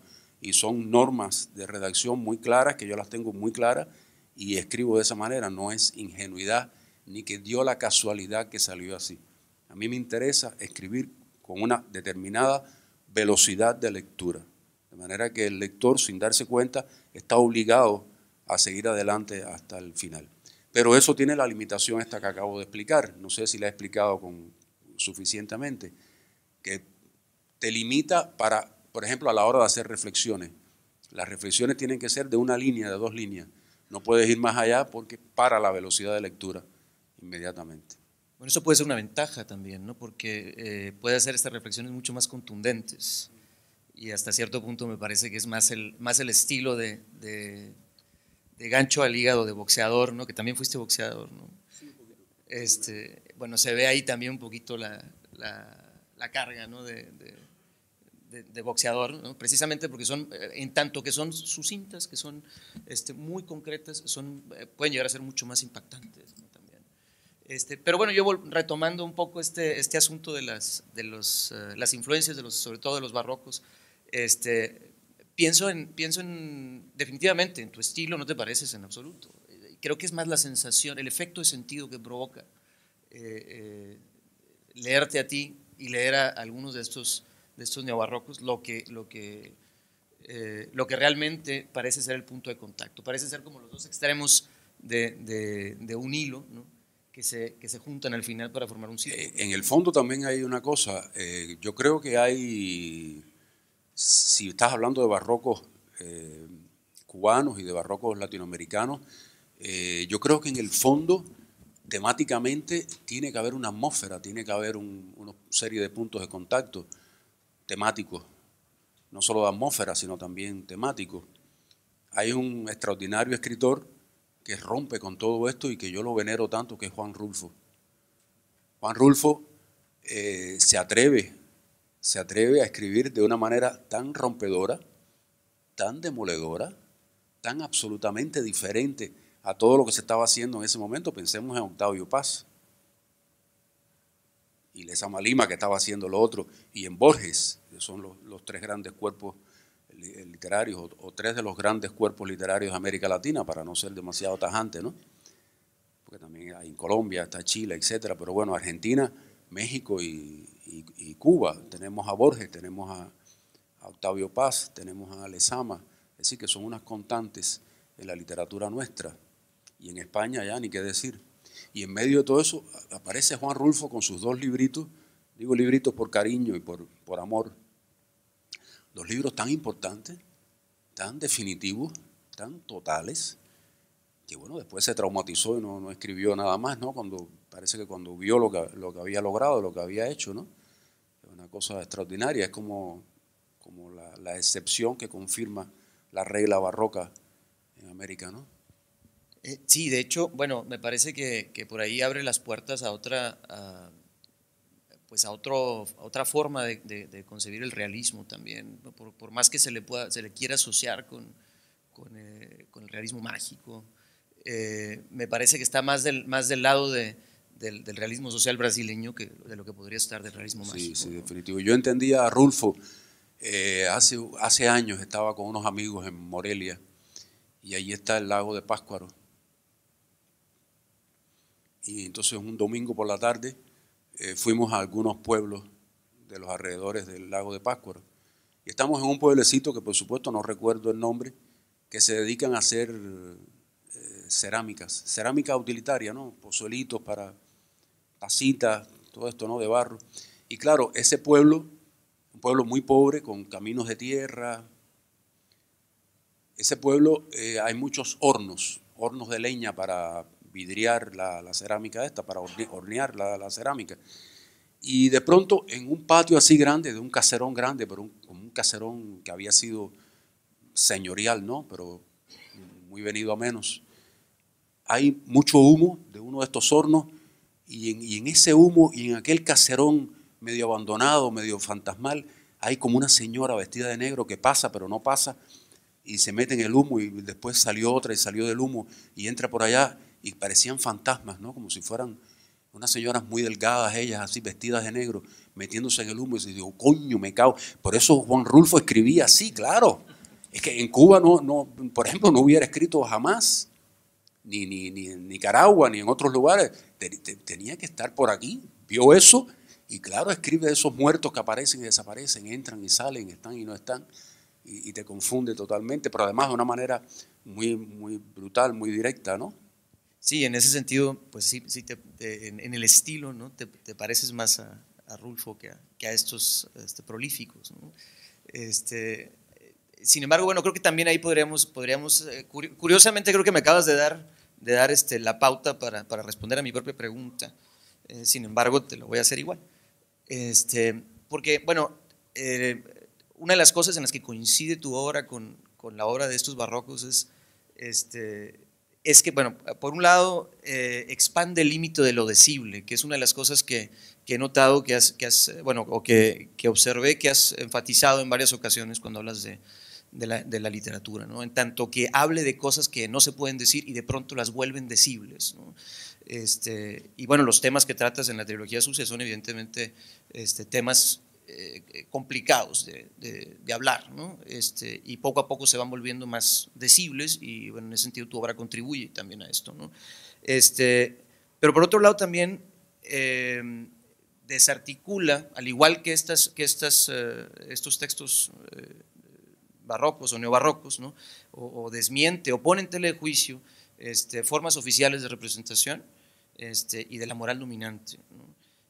y son normas de redacción muy claras, que yo las tengo muy claras y escribo de esa manera, no es ingenuidad ni que dio la casualidad que salió así. A mí me interesa escribir con una determinada velocidad de lectura, de manera que el lector, sin darse cuenta, está obligado a seguir adelante hasta el final. Pero eso tiene la limitación esta que acabo de explicar, no sé si la he explicado con, suficientemente, que te limita para por ejemplo, a la hora de hacer reflexiones. Las reflexiones tienen que ser de una línea, de dos líneas. No puedes ir más allá porque para la velocidad de lectura inmediatamente. Bueno, eso puede ser una ventaja también, ¿no? Porque eh, puede hacer estas reflexiones mucho más contundentes. Y hasta cierto punto me parece que es más el, más el estilo de, de, gancho al hígado de boxeador, ¿no? Que también fuiste boxeador, ¿no? este, bueno, se ve ahí también un poquito la, la, carga, ¿no? De, de, boxeador, precisamente porque son, eh, en tanto que son sucintas, que son este, muy concretas, son, eh, pueden llegar a ser mucho más impactantes también. Este, pero bueno, yo retomando un poco este, este asunto de, las, de los, eh, las influencias, de los, sobre todo de los barrocos, este, pienso, en, pienso en, definitivamente, en tu estilo no te pareces en absoluto. Creo que es más la sensación, el efecto de sentido que provoca leerte a ti y leer a algunos de estos de estos neobarrocos lo que, lo que, eh, lo que realmente parece ser el punto de contacto. Parece ser como los dos extremos de, un hilo, que, se, juntan al final para formar un círculo. Eh, en el fondo también hay una cosa, eh, yo creo que hay, si estás hablando de barrocos cubanos y de barrocos latinoamericanos, yo creo que en el fondo temáticamente tiene que haber una atmósfera, tiene que haber una serie de puntos de contacto temático, no solo de atmósfera, sino también temático. Hay un extraordinario escritor que rompe con todo esto y que yo lo venero tanto, que es Juan Rulfo. Juan Rulfo eh, se atreve, se atreve a escribir de una manera tan rompedora, tan demoledora, tan absolutamente diferente a todo lo que se estaba haciendo en ese momento. Pensemos en Octavio Paz y Lezama Lima, que estaba haciendo lo otro, y en Borges, que son los, tres grandes cuerpos eh, literarios, o, tres de los grandes cuerpos literarios de América Latina, para no ser demasiado tajante, ¿no? Porque también hay en Colombia, está Chile, etcétera, pero bueno, Argentina, México y, Cuba, tenemos a Borges, tenemos a, a Octavio Paz, tenemos a Lezama, es decir, que son unas constantes en la literatura nuestra. Y en España ya ni qué decir. Y en medio de todo eso aparece Juan Rulfo con sus dos libritos, digo libritos por cariño y por, por amor, dos libros tan importantes, tan definitivos, tan totales, que bueno, después se traumatizó y no, no escribió nada más, ¿no? Cuando, parece que cuando vio lo que, lo que había logrado, lo que había hecho, ¿no? Es una cosa extraordinaria, es como, como la, la excepción que confirma la regla barroca en América, ¿no? Eh, sí, de hecho, bueno, me parece que, por ahí abre las puertas a otra, pues a, otro, otra forma de, concebir el realismo también, por, más que se le, pueda, se le quiera asociar con, con, eh, el realismo mágico. Eh, me parece que está más del, más del lado del, realismo social brasileño que de lo que podría estar del realismo mágico. Sí, sí, definitivo. Yo entendía a Rulfo, hace, hace años estaba con unos amigos en Morelia y ahí está el lago de Páscuaro y entonces un domingo por la tarde eh, fuimos a algunos pueblos de los alrededores del lago de Pascua Y estamos en un pueblecito que por supuesto no recuerdo el nombre, que se dedican a hacer cerámicas, eh, cerámicas, cerámica utilitaria, ¿no? Pozuelitos para tacitas, todo esto, ¿no? De barro. Y claro, ese pueblo, un pueblo muy pobre, con caminos de tierra, ese pueblo eh, hay muchos hornos, hornos de leña para vidriar la, cerámica esta, para hornear la, cerámica. Y de pronto en un patio así grande, de un caserón grande, pero un, un caserón que había sido señorial, ¿no? Pero muy venido a menos. Hay mucho humo de uno de estos hornos y en, y en ese humo y en aquel caserón medio abandonado, medio fantasmal, hay como una señora vestida de negro que pasa, pero no pasa, y se mete en el humo y después salió otra y salió del humo y entra por allá y parecían fantasmas, ¿no? Como si fueran unas señoras muy delgadas, ellas así vestidas de negro, metiéndose en el humo y se dijo, oh, coño, me cago. Por eso Juan Rulfo escribía así, claro. Es que en Cuba, no, no, por ejemplo, no hubiera escrito jamás, ni, ni, ni en Nicaragua, ni en otros lugares. Tenía que estar por aquí. Vio eso y claro, escribe esos muertos que aparecen y desaparecen, entran y salen, están y no están, y, y te confunde totalmente, pero además de una manera muy, muy brutal, muy directa, ¿no? Sí, en ese sentido, pues sí, sí te, en, el estilo, ¿no? Te, pareces más a, a Rulfo que a, que a estos este, prolíficos, Este, sin embargo, bueno, creo que también ahí podríamos, podríamos eh, curiosamente creo que me acabas de dar, de dar este, la pauta para, para responder a mi propia pregunta. Eh, sin embargo, te lo voy a hacer igual. Este, porque, bueno, eh, una de las cosas en las que coincide tu obra con, con la obra de estos barrocos es este, es que, bueno, por un lado, eh, expande el límite de lo decible, que es una de las cosas que, he notado que has, que eh, bueno, o que, observé que has enfatizado en varias ocasiones cuando hablas de, la, literatura, ¿no? En tanto que hable de cosas que no se pueden decir y de pronto las vuelven decibles, Este, y bueno, los temas que tratas en la trilogía sucia son evidentemente este, temas eh, complicados de, hablar, este, y poco a poco se van volviendo más decibles y bueno, en ese sentido tu obra contribuye también a esto. Este, pero por otro lado también eh, desarticula, al igual que, estas, que estas, eh, estos textos barrocos o neobarrocos, ¿no? o, desmiente o pone en tela de juicio este, formas oficiales de representación este, y de la moral dominante.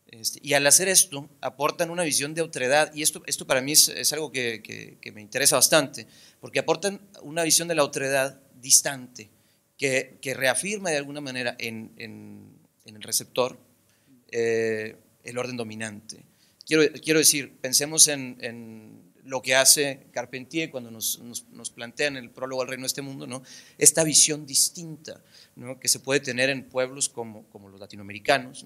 Este, y al hacer esto, aportan una visión de otredad, y esto, esto para mí es, algo que, me interesa bastante, porque aportan una visión de la otredad distante, que, que reafirma de alguna manera en, el receptor eh, el orden dominante. Quiero, quiero decir, pensemos en lo que hace Carpentier cuando nos, plantea en el prólogo al reino de este mundo, ¿no? esta visión distinta ¿no? que se puede tener en pueblos como, como los latinoamericanos,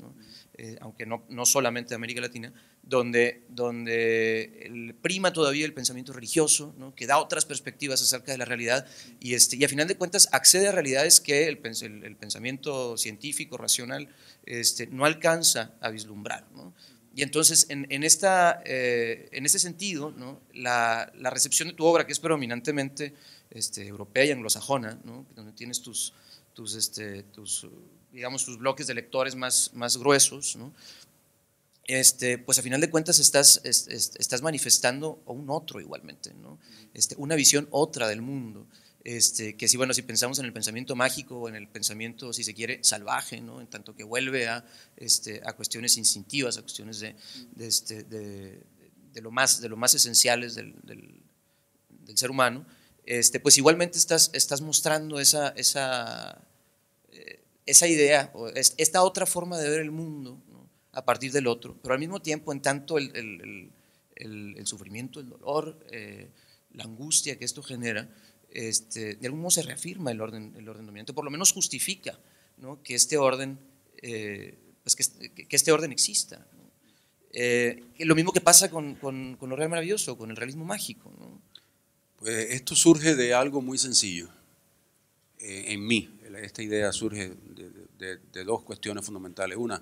eh, aunque no, no solamente de América Latina, donde, donde el prima todavía el pensamiento religioso, ¿no? que da otras perspectivas acerca de la realidad y, este, y a final de cuentas accede a realidades que el, pensamiento científico, racional, este, no alcanza a vislumbrar. ¿no? Y entonces, en, en esta, eh, en ese sentido, ¿no? la, la, recepción de tu obra, que es predominantemente este, europea y anglosajona, ¿no? donde tienes tus, tus, este, tus, digamos, tus bloques de lectores más, más gruesos, ¿no? Este, pues a final de cuentas estás, estás manifestando un otro igualmente, ¿no? este, una visión otra del mundo. Este, que si, bueno, si pensamos en el pensamiento mágico, o en el pensamiento, si se quiere, salvaje, ¿no? en tanto que vuelve a, este, cuestiones instintivas, a cuestiones este, de, lo, más, de lo más esenciales del, ser humano, pues igualmente estás, estás mostrando esa, esa, eh, idea, esta otra forma de ver el mundo a partir del otro, pero al mismo tiempo, en tanto el, el, sufrimiento, el dolor, eh, la angustia que esto genera, este, de algún modo se reafirma el orden, el orden dominante, por lo menos justifica que, este orden, eh, pues este, que, que, este orden exista. Eh, lo mismo que pasa con, con, lo real maravilloso, con el realismo mágico. Pues esto surge de algo muy sencillo eh, en mí. Esta idea surge de, dos cuestiones fundamentales. Una,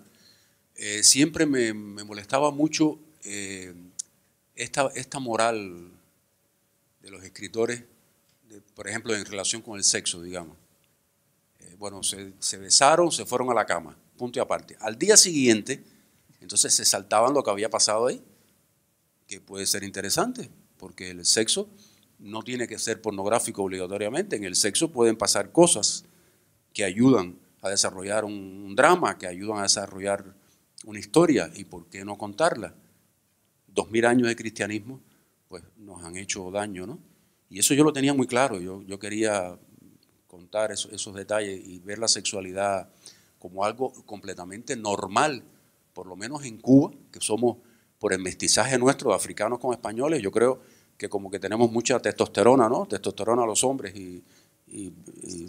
siempre me, me, molestaba mucho esta, esta moral de los escritores por ejemplo, en relación con el sexo, digamos. Eh, bueno, se, besaron, se fueron a la cama, punto y aparte. Al día siguiente, entonces se saltaban lo que había pasado ahí, que puede ser interesante, porque el sexo no tiene que ser pornográfico obligatoriamente. En el sexo pueden pasar cosas que ayudan a desarrollar un, un drama, que ayudan a desarrollar una historia, y por qué no contarla. Dos mil años de cristianismo, pues nos han hecho daño, ¿no? Y eso yo lo tenía muy claro, yo, quería contar esos detalles y ver la sexualidad como algo completamente normal, por lo menos en Cuba, que somos por el mestizaje nuestro africanos con españoles, yo creo que como que tenemos mucha testosterona, ¿no? Testosterona a los hombres y, y, y,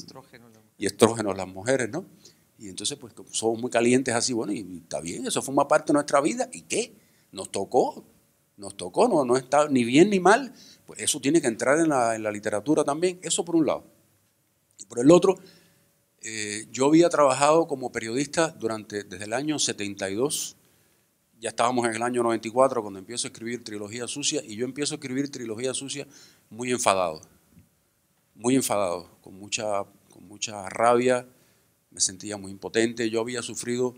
estrógenos las mujeres, ¿no? Y entonces pues somos muy calientes así, bueno, y, está bien, eso forma parte de nuestra vida, ¿y qué? Nos tocó, nos tocó, no, no está ni bien ni mal, eso tiene que entrar en la, en la literatura también, eso por un lado. Y por el otro, eh, yo había trabajado como periodista durante, desde el año 72, ya estábamos en el año 94 cuando empiezo a escribir Trilogía Sucia, y yo empiezo a escribir Trilogía Sucia muy enfadado, muy enfadado, con mucha, con mucha rabia, me sentía muy impotente, yo había sufrido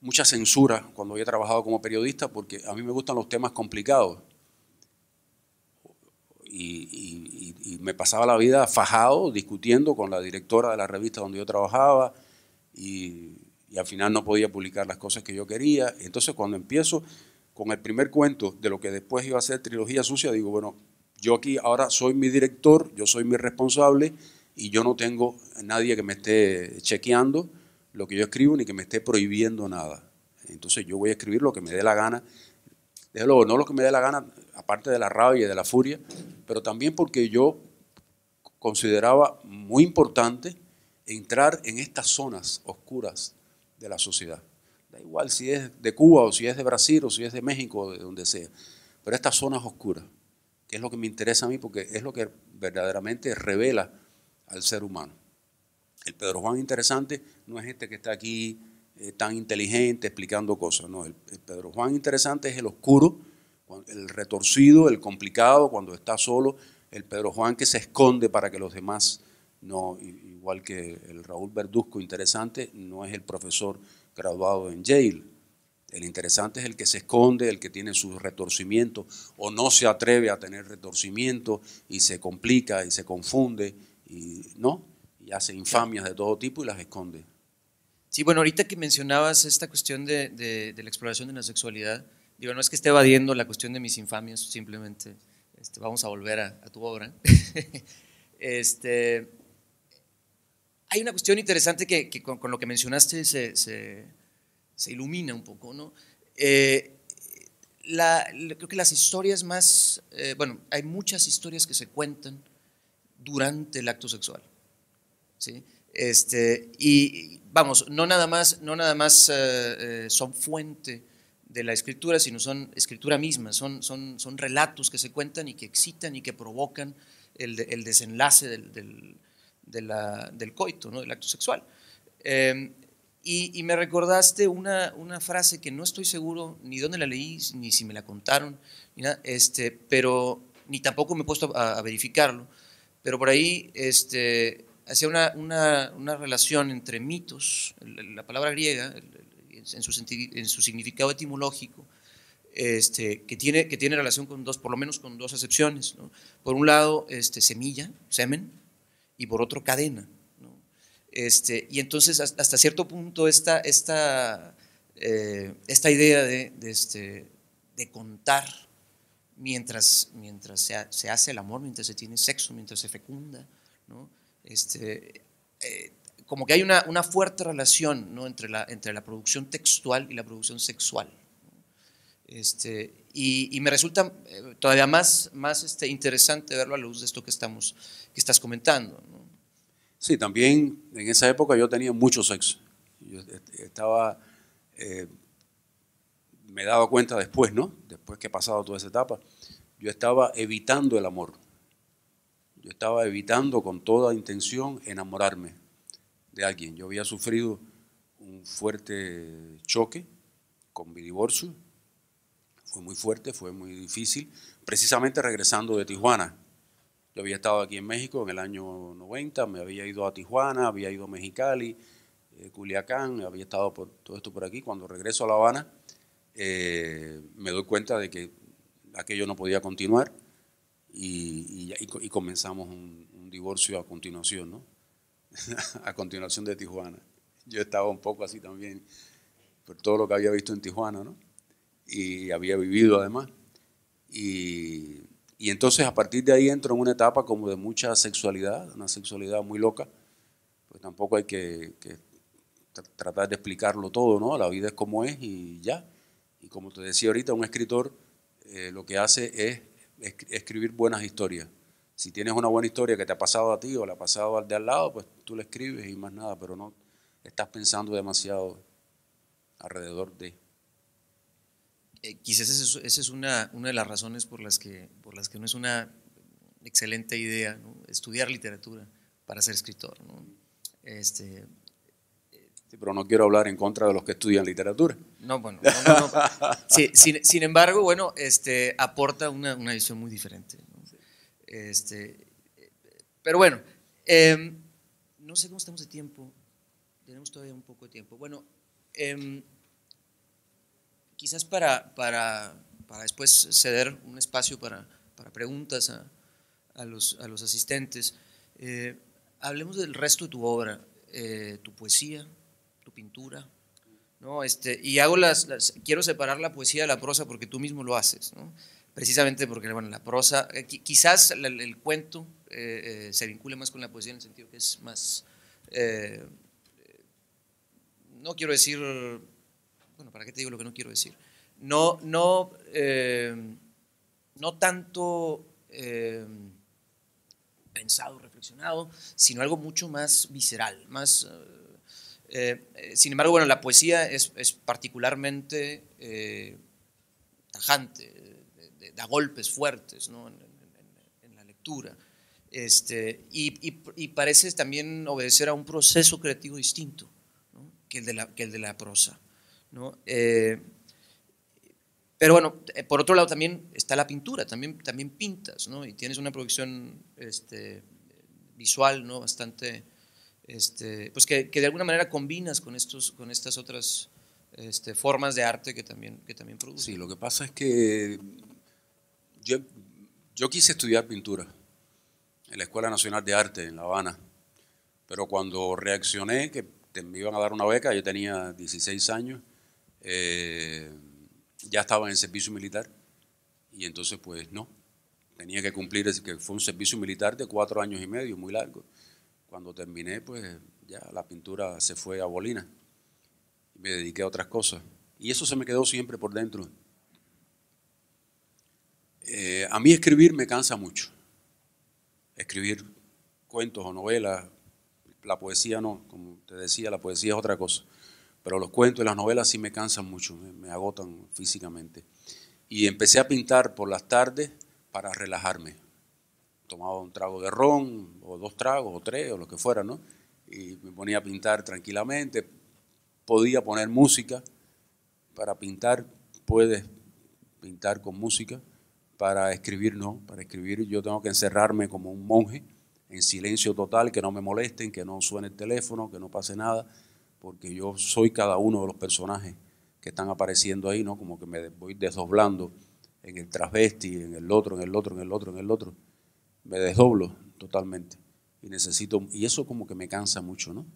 mucha censura cuando había trabajado como periodista porque a mí me gustan los temas complicados y, me pasaba la vida fajado, discutiendo con la directora de la revista donde yo trabajaba y, y al final no podía publicar las cosas que yo quería. Entonces cuando empiezo con el primer cuento de lo que después iba a ser Trilogía Sucia, digo, bueno, yo aquí ahora soy mi director, yo soy mi responsable y yo no tengo nadie que me esté chequeando lo que yo escribo ni que me esté prohibiendo nada. Entonces yo voy a escribir lo que me dé la gana desde luego, no lo que me dé la gana, aparte de la rabia y de la furia, pero también porque yo consideraba muy importante entrar en estas zonas oscuras de la sociedad. Da igual si es de Cuba o si es de Brasil o si es de México o de donde sea, pero estas zonas oscuras, que es lo que me interesa a mí porque es lo que verdaderamente revela al ser humano. El Pedro Juan interesante no es este que está aquí eh, tan inteligente explicando cosas. No, el, Pedro Juan interesante es el oscuro, el retorcido, el complicado, cuando está solo. El Pedro Juan que se esconde para que los demás no, igual que el Raúl Verduzco interesante, no es el profesor graduado en Yale. El interesante es el que se esconde, el que tiene su retorcimiento o no se atreve a tener retorcimiento y se complica y se confunde y no, y hace infamias de todo tipo y las esconde. Sí, bueno, ahorita que mencionabas esta cuestión de, la exploración de la sexualidad, digo, no es que esté evadiendo la cuestión de mis infamias, simplemente este, vamos a volver a, tu obra. este, hay una cuestión interesante que, con, lo que mencionaste se, ilumina un poco, ¿no? Eh, creo que las historias más, eh, bueno, hay muchas historias que se cuentan durante el acto sexual, ¿sí? Este, y vamos, no nada más, no nada más eh, eh, son fuente de la escritura, sino son escritura misma, son, son, son relatos que se cuentan y que excitan y que provocan el, el desenlace del, del, del coito, ¿no? del acto sexual. Em, y, me recordaste una, una, frase que no estoy seguro ni dónde la leí, ni si me la contaron, ni este, pero ni tampoco me he puesto a, a verificarlo, pero por ahí este, hacía una, relación entre mitos, la palabra griega, en su, en su significado etimológico, este, que, tiene, que tiene relación con dos, por lo menos con dos excepciones. Por un lado, este, semilla, semen, y por otro, cadena. Este, y entonces, hasta cierto punto, esta, esta, eh, esta idea de, este, de contar mientras, mientras se, se, hace el amor, mientras se tiene sexo, mientras se fecunda, ¿no? Este, eh, como que hay una, una fuerte relación ¿no? entre, la, entre la producción textual y la producción sexual. Este, y, me resulta eh, todavía más, más este, interesante verlo a la luz de esto que, estamos, que estás comentando. Sí, también en esa época yo tenía mucho sexo. Yo estaba, eh, me dado cuenta después, ¿no? Después que he pasado toda esa etapa, yo estaba evitando el amor. Yo estaba evitando con toda intención enamorarme de alguien. Yo había sufrido un fuerte choque con mi divorcio. Fue muy fuerte, fue muy difícil, precisamente regresando de Tijuana. Yo había estado aquí en México en el año 90, me había ido a Tijuana, había ido a Mexicali, eh, Culiacán, había estado por todo esto por aquí. Cuando regreso a La Habana, eh, me doy cuenta de que aquello no podía continuar y, y, comenzamos un, divorcio a continuación, ¿no? a continuación de Tijuana. Yo estaba un poco así también por todo lo que había visto en Tijuana, ¿no? Y había vivido además. Y, y entonces a partir de ahí entro en una etapa como de mucha sexualidad, una sexualidad muy loca, pues tampoco hay que, tratar de explicarlo todo, ¿no? La vida es como es y ya. Y como te decía ahorita, un escritor eh, lo que hace es escribir buenas historias. Si tienes una buena historia que te ha pasado a ti o la ha pasado al de al lado, pues tú la escribes y más nada, pero no estás pensando demasiado alrededor de. Eh, quizás esa es una, una, de las razones por las, que, por las que no es una excelente idea estudiar literatura para ser escritor. Este, pero no quiero hablar en contra de los que estudian literatura. No, bueno, sin, embargo, bueno, este, aporta una, una visión muy diferente. Este, pero bueno, em, no sé cómo estamos de tiempo. Tenemos todavía un poco de tiempo. Bueno, em, quizás para, después ceder un espacio para, preguntas a, los, asistentes, eh, hablemos del resto de tu obra, eh, tu poesía, pintura, ¿no? Este, y hago las, quiero separar la poesía de la prosa porque tú mismo lo haces, ¿no? Precisamente porque, bueno, la prosa, eh, quizás el, cuento eh, eh, se vincule más con la poesía en el sentido que es más, no quiero decir, bueno, ¿para qué te digo lo que no quiero decir? No, no, no tanto pensado, reflexionado, sino algo mucho más visceral, más eh, eh, sin embargo, bueno, la poesía es, particularmente eh, tajante, da golpes fuertes en, la lectura. Este, y, parece también obedecer a un proceso creativo distinto que, el de la, prosa. pero bueno, por otro lado también está la pintura, también, también pintas, Y tienes una producción este, visual, ¿no? Bastante este, pues que, de alguna manera combinas con, estos, con estas otras este, formas de arte que también, que también Sí, lo que pasa es que yo, quise estudiar pintura en la Escuela Nacional de Arte en La Habana, pero cuando reaccioné, que me iban a dar una beca, yo tenía 16 años, eh, ya estaba en servicio militar y entonces pues no, tenía que cumplir, que fue un servicio militar de cuatro años y medio, muy largo. Cuando terminé, pues ya la pintura se fue a Bolina y me dediqué a otras cosas. Y eso se me quedó siempre por dentro. Eh, a mí escribir me cansa mucho. Escribir cuentos o novelas, la poesía no, como te decía, la poesía es otra cosa. Pero los cuentos y las novelas sí me cansan mucho, me agotan físicamente. Y empecé a pintar por las tardes para relajarme tomaba un trago de ron, o dos tragos, o tres, o lo que fuera, ¿no? Y me ponía a pintar tranquilamente, podía poner música, para pintar puedes pintar con música, para escribir no, para escribir yo tengo que encerrarme como un monje, en silencio total, que no me molesten, que no suene el teléfono, que no pase nada, porque yo soy cada uno de los personajes que están apareciendo ahí, ¿no? Como que me voy desdoblando en el travesti, en el otro, en el otro, en el otro, en el otro me desdoblo totalmente y necesito, y eso como que me cansa mucho, ¿no?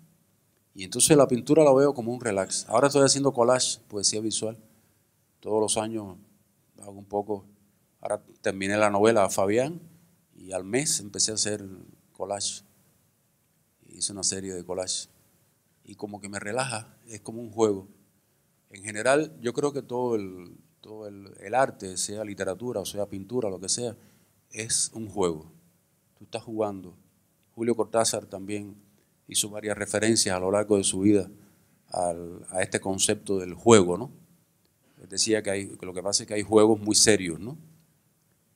Y entonces la pintura la veo como un relax. Ahora estoy haciendo collage, poesía visual. Todos los años hago un poco. Ahora terminé la novela Fabián y al mes empecé a hacer collage. Hice una serie de collage. Y como que me relaja, es como un juego. En general, yo creo que todo el, todo el arte, sea literatura o sea pintura, lo que sea, es un juego tú estás jugando. Julio Cortázar también hizo varias referencias a lo largo de su vida al, a este concepto del juego, ¿no? decía que, hay, que lo que pasa es que hay juegos muy serios, ¿no?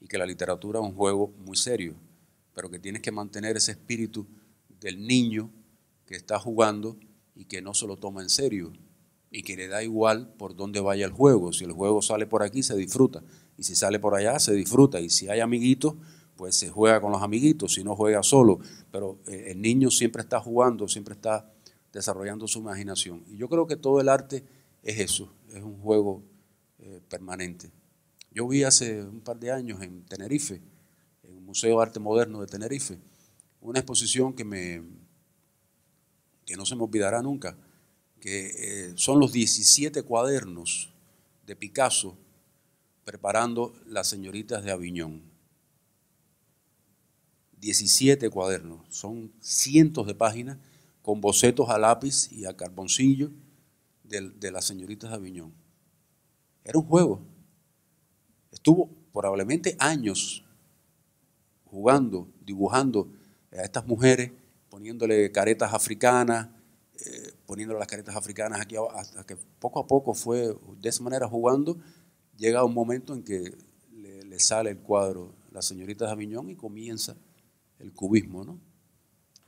Y que la literatura es un juego muy serio, pero que tienes que mantener ese espíritu del niño que está jugando y que no se lo toma en serio y que le da igual por dónde vaya el juego. Si el juego sale por aquí, se disfruta. Y si sale por allá, se disfruta. Y si hay amiguitos, pues se juega con los amiguitos, si no juega solo, pero eh, el niño siempre está jugando, siempre está desarrollando su imaginación. Y yo creo que todo el arte es eso, es un juego eh, permanente. Yo vi hace un par de años en Tenerife, en el Museo de Arte Moderno de Tenerife, una exposición que, me, que no se me olvidará nunca, que eh, son los 17 cuadernos de Picasso preparando las señoritas de Aviñón. 17 cuadernos, son cientos de páginas con bocetos a lápiz y a carboncillo de, las señoritas de Aviñón. Era un juego. Estuvo probablemente años jugando, dibujando a estas mujeres, poniéndole caretas africanas, eh, poniéndole las caretas africanas aquí, hasta que poco a poco fue de esa manera jugando, llega un momento en que le, sale el cuadro, las señoritas de Aviñón, y comienza el cubismo, ¿no?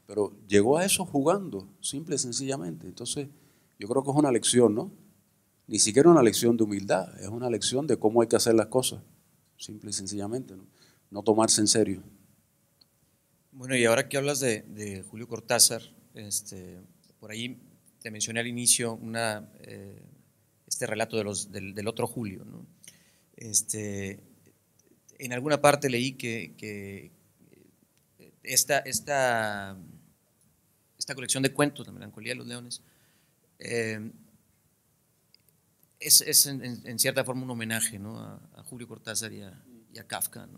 Pero llegó a eso jugando, simple y sencillamente. Entonces, yo creo que es una lección, ¿no? Ni siquiera una lección de humildad, es una lección de cómo hay que hacer las cosas, simple y sencillamente, ¿no? No tomarse en serio. Bueno, y ahora que hablas de, Julio Cortázar, este, por ahí te mencioné al inicio una, eh, este relato de los, del, otro Julio. ¿no? Este, en alguna parte leí que, esta, esta, colección de cuentos, La melancolía de los leones, eh, es, en, cierta forma un homenaje a, Julio Cortázar y a, Kafka.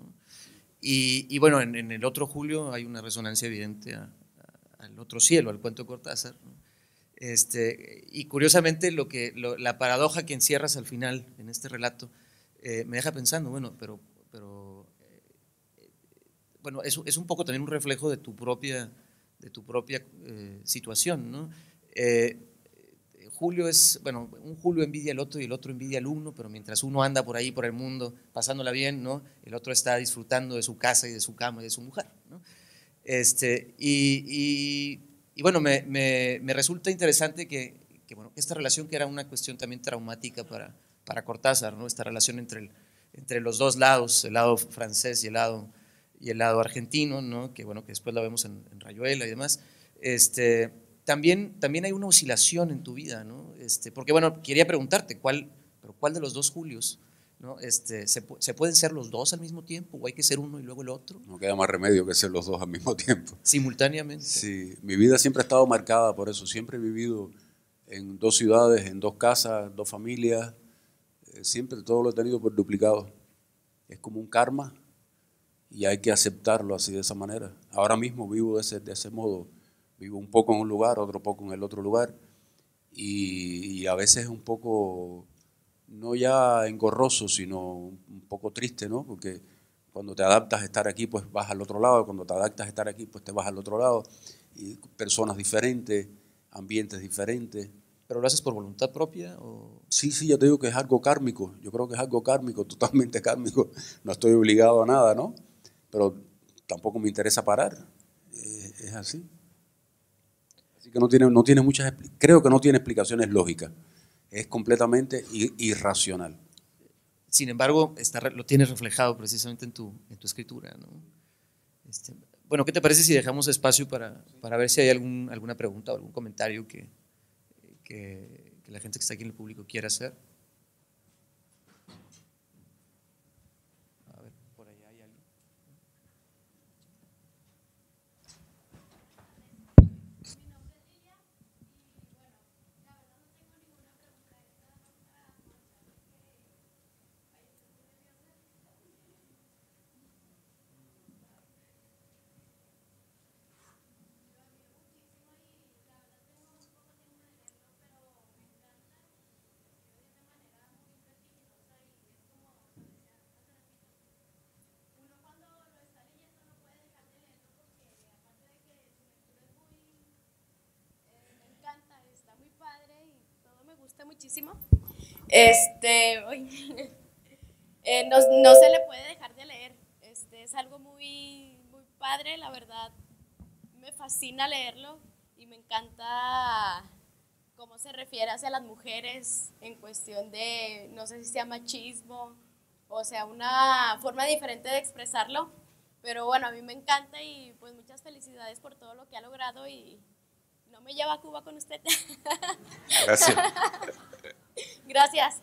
Y, bueno, en, el otro Julio hay una resonancia evidente al otro cielo, al cuento de Cortázar. Este, y curiosamente, lo que, la paradoja que encierras al final en este relato eh, me deja pensando, bueno, pero bueno, es, es, un poco también un reflejo de tu propia, de tu propia eh, situación, eh, Julio es, bueno, un Julio envidia al otro y el otro envidia al uno, pero mientras uno anda por ahí, por el mundo, pasándola bien, ¿no? El otro está disfrutando de su casa y de su cama y de su mujer, este, y, bueno, me, resulta interesante que, esta relación que era una cuestión también traumática para, para Cortázar, ¿no? Esta relación entre, entre los dos lados, el lado francés y el lado y el lado argentino, ¿no? que bueno, que después la vemos en, Rayuela y demás, este, también, también hay una oscilación en tu vida, ¿no? Este, porque bueno, quería preguntarte, ¿cuál, pero cuál de los dos Julios? ¿no? Este, ¿se, ¿se, pueden ser los dos al mismo tiempo o hay que ser uno y luego el otro? No queda más remedio que ser los dos al mismo tiempo. Simultáneamente. Sí, mi vida siempre ha estado marcada por eso, siempre he vivido en dos ciudades, en dos casas, dos familias, eh, siempre todo lo he tenido por duplicado. Es como un karma y hay que aceptarlo así de esa manera. Ahora mismo vivo de ese, de ese modo, vivo un poco en un lugar, otro poco en el otro lugar, y, a veces es un poco, no ya engorroso, sino un poco triste, ¿no? Porque cuando te adaptas a estar aquí, pues vas al otro lado, cuando te adaptas a estar aquí, pues te vas al otro lado, y personas diferentes, ambientes diferentes. ¿Pero lo haces por voluntad propia? Sí, sí, yo te digo que es algo kármico. Yo creo que es algo kármico, totalmente kármico. No estoy obligado a nada, ¿no? pero tampoco me interesa parar. Es, así. Así que no tiene, no tiene muchas, creo que no tiene explicaciones lógicas. Es completamente irracional. Sin embargo, está, lo tienes reflejado precisamente en tu, en tu escritura. Este, bueno, ¿qué te parece si dejamos espacio para, para ver si hay algún, alguna pregunta o algún comentario que, que, que la gente que está aquí en el público quiera hacer? muchísimo. Este, eh, no, se le puede dejar de leer. Este, es algo muy, muy padre, la verdad. Me fascina leerlo y me encanta cómo se refiere hacia las mujeres en cuestión de, no sé si sea machismo, o sea, una forma diferente de expresarlo. Pero bueno, a mí me encanta y pues muchas felicidades por todo lo que ha logrado y no me lleva a Cuba con usted. Gracias. Gracias.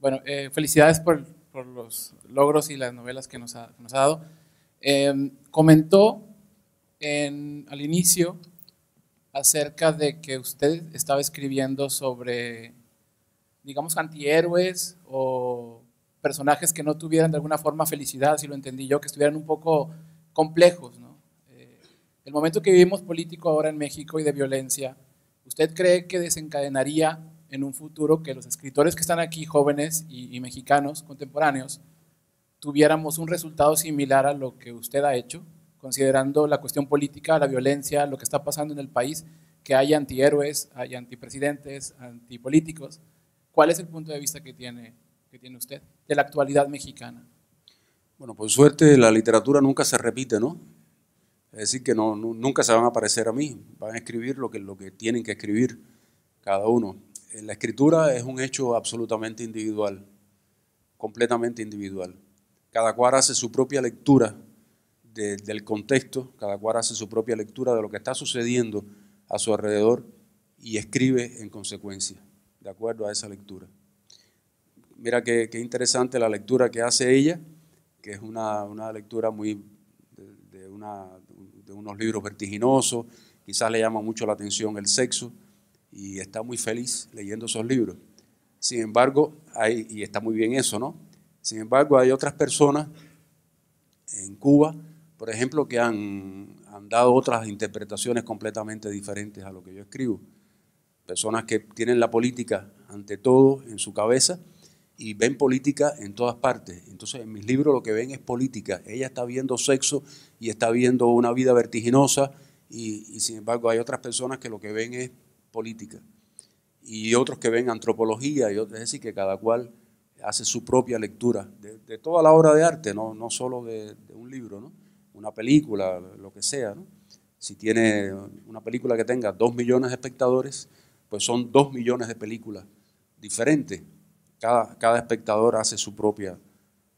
Bueno, eh, felicidades por, los logros y las novelas que nos ha, dado. Em, comentó al inicio acerca de que usted estaba escribiendo sobre, digamos, antihéroes o personajes que no tuvieran de alguna forma felicidad, si lo entendí yo, que estuvieran un poco complejos. Eh, el momento que vivimos político ahora en México y de violencia, ¿usted cree que desencadenaría en un futuro que los escritores que están aquí, jóvenes y, y mexicanos contemporáneos, tuviéramos un resultado similar a lo que usted ha hecho, considerando la cuestión política, la violencia, lo que está pasando en el país, que hay antihéroes, hay antipresidentes, antipolíticos? ¿Cuál es el punto de vista que tiene que tiene usted de la actualidad mexicana? Bueno, por suerte la literatura nunca se repite, ¿no? Es decir, que nunca se van a parecer a mí, van a escribir lo que, lo que tienen que escribir cada uno. Eh, la escritura es un hecho absolutamente individual, completamente individual. Cada cual hace su propia lectura del contexto, cada cual hace su propia lectura de lo que está sucediendo a su alrededor y escribe en consecuencia, de acuerdo a esa lectura mira qué, interesante la lectura que hace ella, que es una, lectura muy de, unos libros vertiginosos, quizás le llama mucho la atención el sexo, y está muy feliz leyendo esos libros. Sin embargo, y está muy bien eso, ¿no? Sin embargo, hay otras personas en Cuba, por ejemplo, que han, han dado otras interpretaciones completamente diferentes a lo que yo escribo. Personas que tienen la política ante todo en su cabeza y ven política en todas partes. Entonces, en mis libros lo que ven es política. Ella está viendo sexo y está viendo una vida vertiginosa y, sin embargo hay otras personas que lo que ven es política y otros que ven antropología, y es decir, que cada cual hace su propia lectura de, toda la obra de arte, no, solo de, un libro, ¿no? una película, lo que sea. Si tiene una película que tenga dos millones de espectadores, pues son dos millones de películas diferentes cada, espectador hace su propia,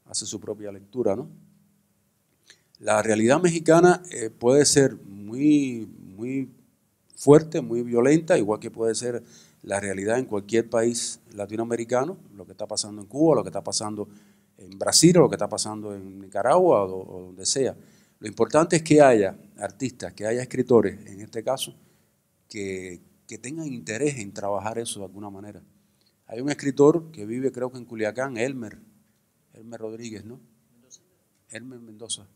hace su propia lectura, ¿no? La realidad mexicana eh, puede ser muy, muy fuerte, muy violenta, igual que puede ser la realidad en cualquier país latinoamericano, lo que está pasando en Cuba, lo que está pasando en Brasil, o lo que está pasando en Nicaragua o, donde sea. Lo importante es que haya artistas, que haya escritores, en este caso, que, que tengan interés en trabajar eso de alguna manera. Hay un escritor que vive, creo que en Culiacán, Elmer, Elmer Rodríguez, ¿no? Elmer Mendoza.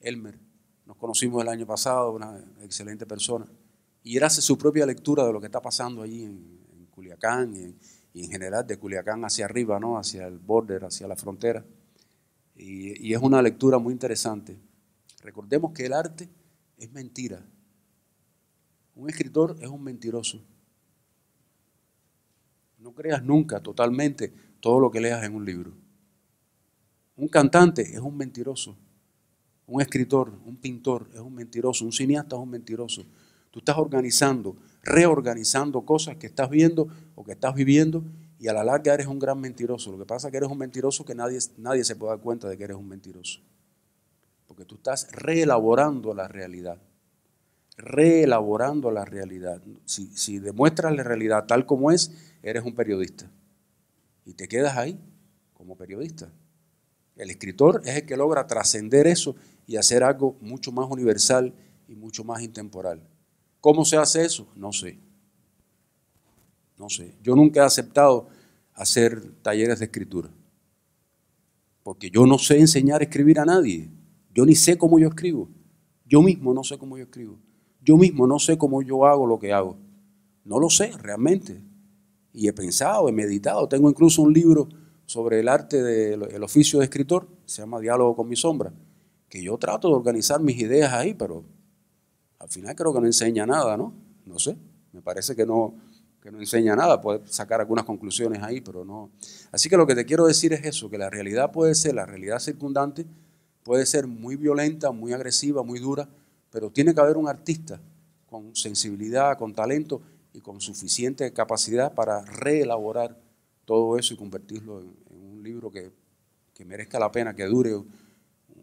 Elmer. Nos conocimos el año pasado, una excelente persona. Y él hace su propia lectura de lo que está pasando allí en, Culiacán y en, general de Culiacán hacia arriba, ¿no? Hacia el border, hacia la frontera. y es una lectura muy interesante. Recordemos que el arte es mentira. Un escritor es un mentiroso. No creas nunca totalmente todo lo que leas en un libro. Un cantante es un mentiroso. Un escritor, un pintor es un mentiroso. Un cineasta es un mentiroso. Tú estás organizando, reorganizando cosas que estás viendo o que estás viviendo y a la larga eres un gran mentiroso. Lo que pasa es que eres un mentiroso que nadie, nadie se puede dar cuenta de que eres un mentiroso. Porque tú estás reelaborando la realidad reelaborando la realidad. Si, si demuestras la realidad tal como es, eres un periodista. Y te quedas ahí como periodista. El escritor es el que logra trascender eso y hacer algo mucho más universal y mucho más intemporal. ¿Cómo se hace eso? No sé. No sé. Yo nunca he aceptado hacer talleres de escritura. Porque yo no sé enseñar a escribir a nadie. Yo ni sé cómo yo escribo. Yo mismo no sé cómo yo escribo. Yo mismo no sé cómo yo hago lo que hago. No lo sé realmente. Y he pensado, he meditado. Tengo incluso un libro sobre el arte del oficio de escritor, se llama Diálogo con mi sombra, que yo trato de organizar mis ideas ahí, pero al final creo que no enseña nada, ¿no? No sé, me parece que no, que no enseña nada, puede sacar algunas conclusiones ahí, pero no. Así que lo que te quiero decir es eso, que la realidad puede ser, la realidad circundante puede ser muy violenta, muy agresiva, muy dura, pero tiene que haber un artista con sensibilidad, con talento y con suficiente capacidad para reelaborar todo eso y convertirlo en, un libro que, merezca la pena, que dure,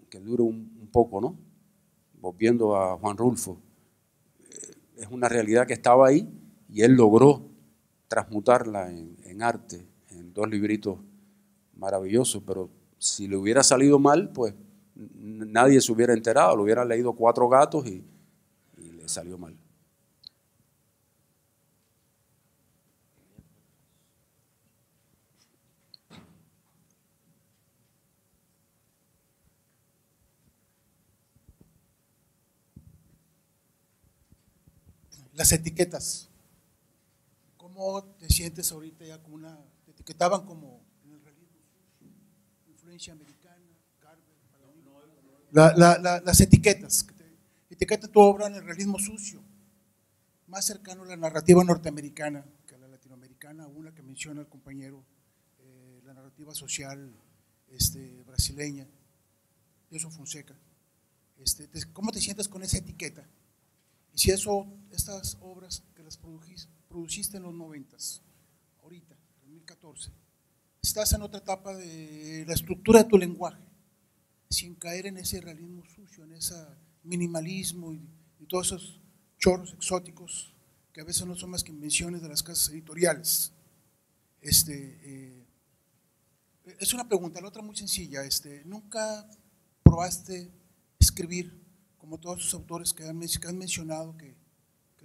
que dure un, poco, ¿no? Volviendo a Juan Rulfo, eh, es una realidad que estaba ahí y él logró transmutarla en, en arte, en dos libritos maravillosos, pero si le hubiera salido mal, pues nadie se hubiera enterado, lo hubieran leído cuatro gatos y, le salió mal. Las etiquetas. ¿Cómo te sientes ahorita ya con una... Te etiquetaban como en el influencia las etiquetas. Etiqueta tu obra en el realismo sucio, más cercano a la narrativa norteamericana que a la latinoamericana, una que menciona el compañero, eh, la narrativa social este, brasileña, eso Fonseca. Este, ¿Cómo te sientes con esa etiqueta? Y si eso, estas obras que las produjiste, produciste en los noventas, ahorita, 2014, estás en otra etapa de la estructura de tu lenguaje sin caer en ese realismo sucio, en ese minimalismo y, todos esos chorros exóticos que a veces no son más que invenciones de las casas editoriales. Este, eh, es una pregunta, la otra muy sencilla. Este, ¿Nunca probaste escribir como todos los autores que han, mencionado, que,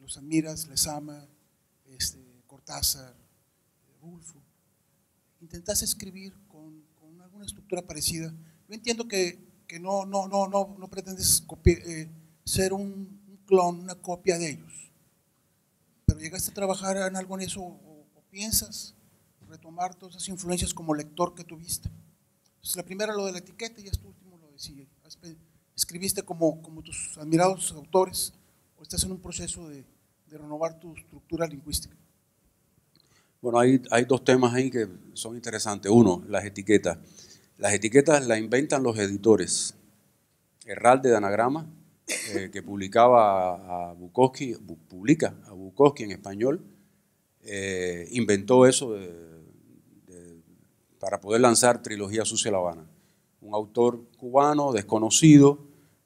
los admiras, les ama, este, Cortázar, Rulfo? ¿Intentaste escribir con alguna estructura parecida? Yo entiendo que, que no, no, no, no, no pretendes eh, ser un, clon, una copia de ellos. Pero llegaste a trabajar en algo en eso o, piensas retomar todas esas influencias como lector que tuviste. la primera lo de la etiqueta y tu último lo decía. Escribiste como, como tus admirados autores o estás en un proceso de, de renovar tu estructura lingüística. Bueno, hay, hay, dos temas ahí que son interesantes. Uno, las etiquetas. Las etiquetas las inventan los editores. Herralde de Anagrama, eh, que publicaba a Bukowski, publica a Bukowski en español, eh, inventó eso para poder lanzar Trilogía Sucia La Habana. Un autor cubano desconocido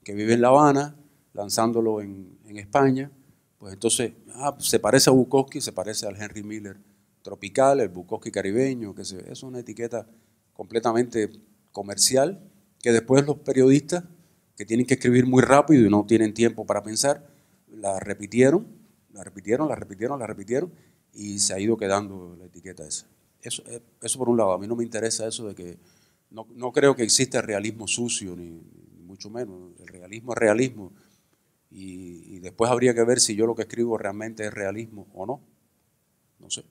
que vive en La Habana, lanzándolo en, España. Pues entonces, ah, se parece a Bukowski, se parece al Henry Miller tropical, el Bukowski caribeño, que es una etiqueta completamente comercial, que después los periodistas, que tienen que escribir muy rápido y no tienen tiempo para pensar, la repitieron, la repitieron, la repitieron, la repitieron, y se ha ido quedando la etiqueta esa. Eso, eh, por un lado, a mí no me interesa eso de que no, creo que exista realismo sucio, ni, mucho menos. El realismo es realismo. y después habría que ver si yo lo que escribo realmente es realismo o no. No sé.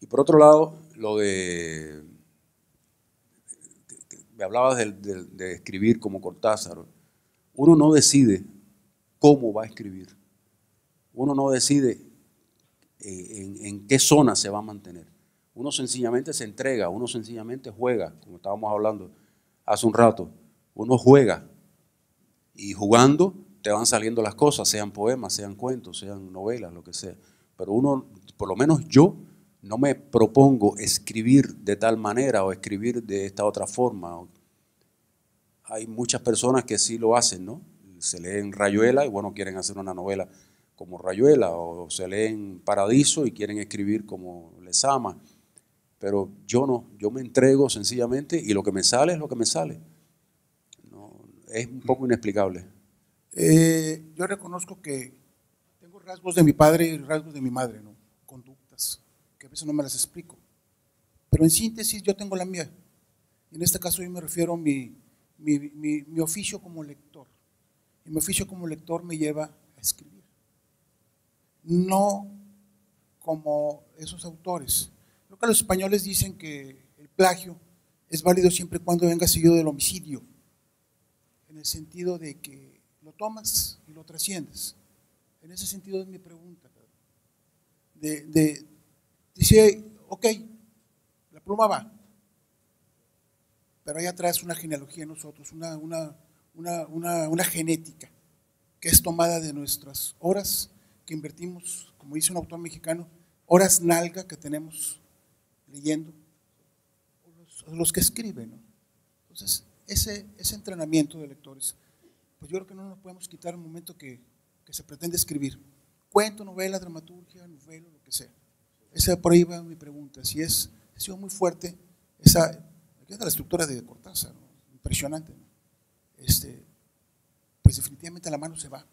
Y por otro lado, lo de hablabas de, escribir como Cortázar, uno no decide cómo va a escribir. Uno no decide eh, en, en, qué zona se va a mantener. Uno sencillamente se entrega, uno sencillamente juega, como estábamos hablando hace un rato. Uno juega y jugando te van saliendo las cosas, sean poemas, sean cuentos, sean novelas, lo que sea. Pero uno, por lo menos yo, no me propongo escribir de tal manera o escribir de esta otra forma. Hay muchas personas que sí lo hacen, ¿no? Se leen Rayuela y bueno, quieren hacer una novela como Rayuela, o se leen Paradiso y quieren escribir como les ama. Pero yo no, yo me entrego sencillamente y lo que me sale es lo que me sale. es un poco inexplicable. Eh, yo reconozco que tengo rasgos de mi padre y rasgos de mi madre, ¿no? eso no me las explico. Pero en síntesis yo tengo la mía. En este caso yo me refiero a mi, oficio como lector. Y mi oficio como lector me lleva a escribir. No como esos autores. creo que los españoles dicen que el plagio es válido siempre cuando venga seguido del homicidio. En el sentido de que lo tomas y lo trasciendes. En ese sentido es mi pregunta. de, dice, ok, la pluma va, pero ahí atrás una genealogía en nosotros, una, una, una, una genética que es tomada de nuestras horas que invertimos, como dice un autor mexicano, horas nalga que tenemos leyendo, los, que escriben. Entonces, ese, ese entrenamiento de lectores, pues yo creo que no nos podemos quitar el momento que, que se pretende escribir. Cuento, novela, dramaturgia, novelo, lo que sea. Esa por ahí va mi pregunta. Si es, sido muy fuerte esa, estructura de Cortázar, impresionante. Este, pues definitivamente la mano se va.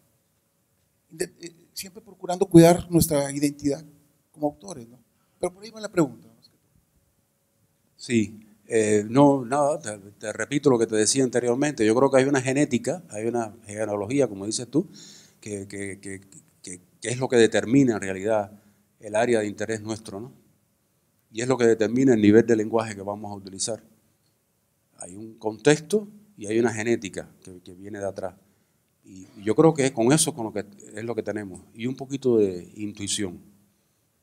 Eh, siempre procurando cuidar nuestra identidad como autores, ¿no? Pero por ahí va la pregunta. Sí, eh, no, nada, te, repito lo que te decía anteriormente. Yo creo que hay una genética, hay una genealogía, como dices tú, que, que, que, que es lo que determina en realidad el área de interés nuestro, ¿no? Y es lo que determina el nivel de lenguaje que vamos a utilizar. Hay un contexto y hay una genética que, viene de atrás. Y, yo creo que es con eso con lo que, es lo que tenemos. Y un poquito de intuición.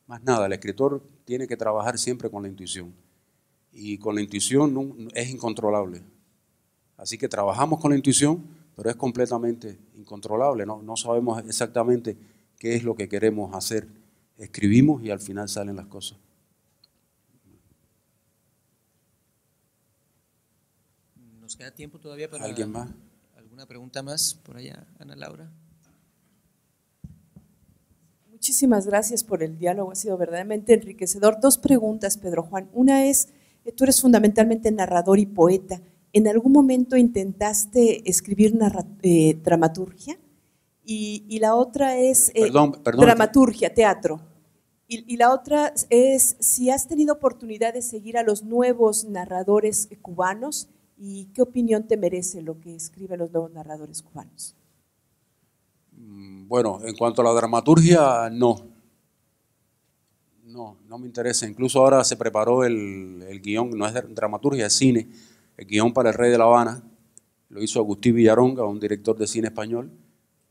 Más nada, el escritor tiene que trabajar siempre con la intuición. Y con la intuición es incontrolable. Así que trabajamos con la intuición, pero es completamente incontrolable. no sabemos exactamente qué es lo que queremos hacer escribimos y al final salen las cosas. Nos queda tiempo todavía para alguien más. ¿Alguna pregunta más por allá, Ana Laura? Muchísimas gracias por el diálogo, ha sido verdaderamente enriquecedor. Dos preguntas, Pedro Juan. Una es, eh, tú eres fundamentalmente narrador y poeta. ¿En algún momento intentaste escribir eh, dramaturgia? y, la otra es eh, dramaturgia, teatro. Y, la otra es si has tenido oportunidad de seguir a los nuevos narradores cubanos y qué opinión te merece lo que escriben los nuevos narradores cubanos. Mm, bueno, en cuanto a la dramaturgia, no. No, no me interesa. Incluso ahora se preparó el, el guión, no es dramaturgia, es cine, el guión para El Rey de La Habana. Lo hizo Agustín Villaronga, un director de cine español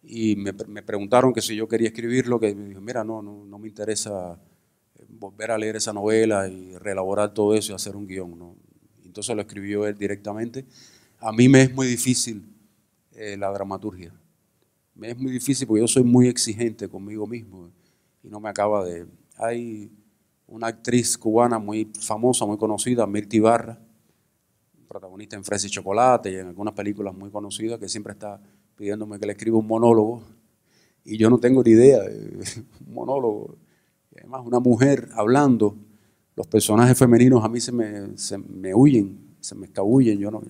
y me, preguntaron que si yo quería escribirlo, que me dijo, mira, no, no, me interesa eh, volver a leer esa novela y reelaborar todo eso y hacer un guión. ¿no? Entonces lo escribió él directamente. A mí me es muy difícil eh, la dramaturgia. Me es muy difícil porque yo soy muy exigente conmigo mismo y no me acaba de... Hay una actriz cubana muy famosa, muy conocida, Mirti Barra, protagonista en Fresa y Chocolate y en algunas películas muy conocidas, que siempre está pidiéndome que le escriba un monólogo y yo no tengo ni idea, un monólogo. además, una mujer hablando, los personajes femeninos a mí se me, huyen, se me escabullen. Yo, no,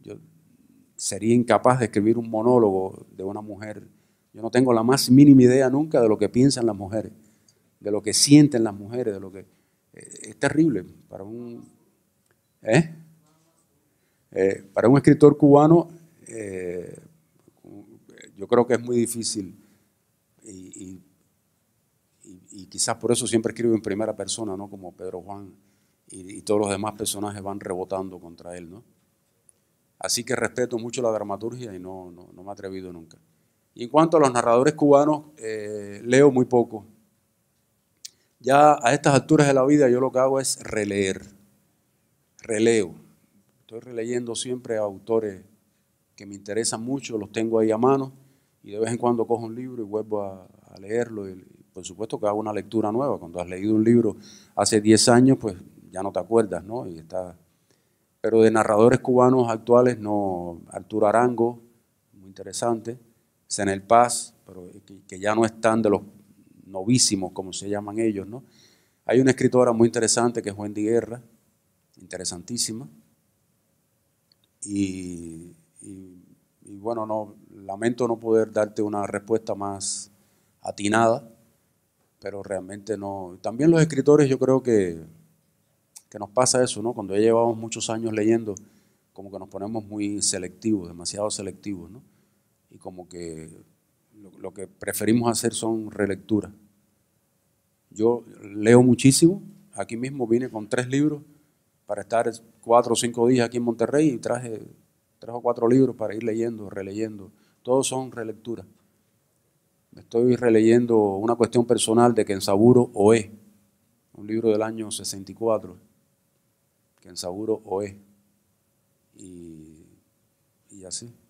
yo sería incapaz de escribir un monólogo de una mujer. Yo no tengo la más mínima idea nunca de lo que piensan las mujeres, de lo que sienten las mujeres, de lo que... Eh, es terrible para un... ¿eh? Eh, para un escritor cubano, yo creo que es muy difícil y, quizás por eso siempre escribo en primera persona, ¿no? Como Pedro Juan y, todos los demás personajes van rebotando contra él, ¿no? Así que respeto mucho la dramaturgia y no, no, me he atrevido nunca. Y en cuanto a los narradores cubanos, eh, leo muy poco. Ya a estas alturas de la vida yo lo que hago es releer, releo. Estoy releyendo siempre a autores que me interesan mucho, los tengo ahí a mano y de vez en cuando cojo un libro y vuelvo a, leerlo. Y, por supuesto que hago una lectura nueva. Cuando has leído un libro hace 10 años, pues ya no te acuerdas, ¿no? Y está... Pero de narradores cubanos actuales, no. Arturo Arango, muy interesante. Senel Paz, pero que, ya no están de los novísimos, como se llaman ellos, ¿no? Hay una escritora muy interesante que es Wendy Guerra, interesantísima. y bueno, no, lamento no poder darte una respuesta más atinada, pero realmente no. También los escritores yo creo que, nos pasa eso, ¿no? Cuando ya llevamos muchos años leyendo, como que nos ponemos muy selectivos, demasiado selectivos, ¿no? Y como que lo, lo que preferimos hacer son relecturas. Yo leo muchísimo, aquí mismo vine con tres libros para estar cuatro o cinco días aquí en Monterrey y traje tres o cuatro libros para ir leyendo, releyendo todos son relecturas. Me estoy releyendo una cuestión personal de Kensaburo Oe, un libro del año 64, Kensaburo Oe, y, y así.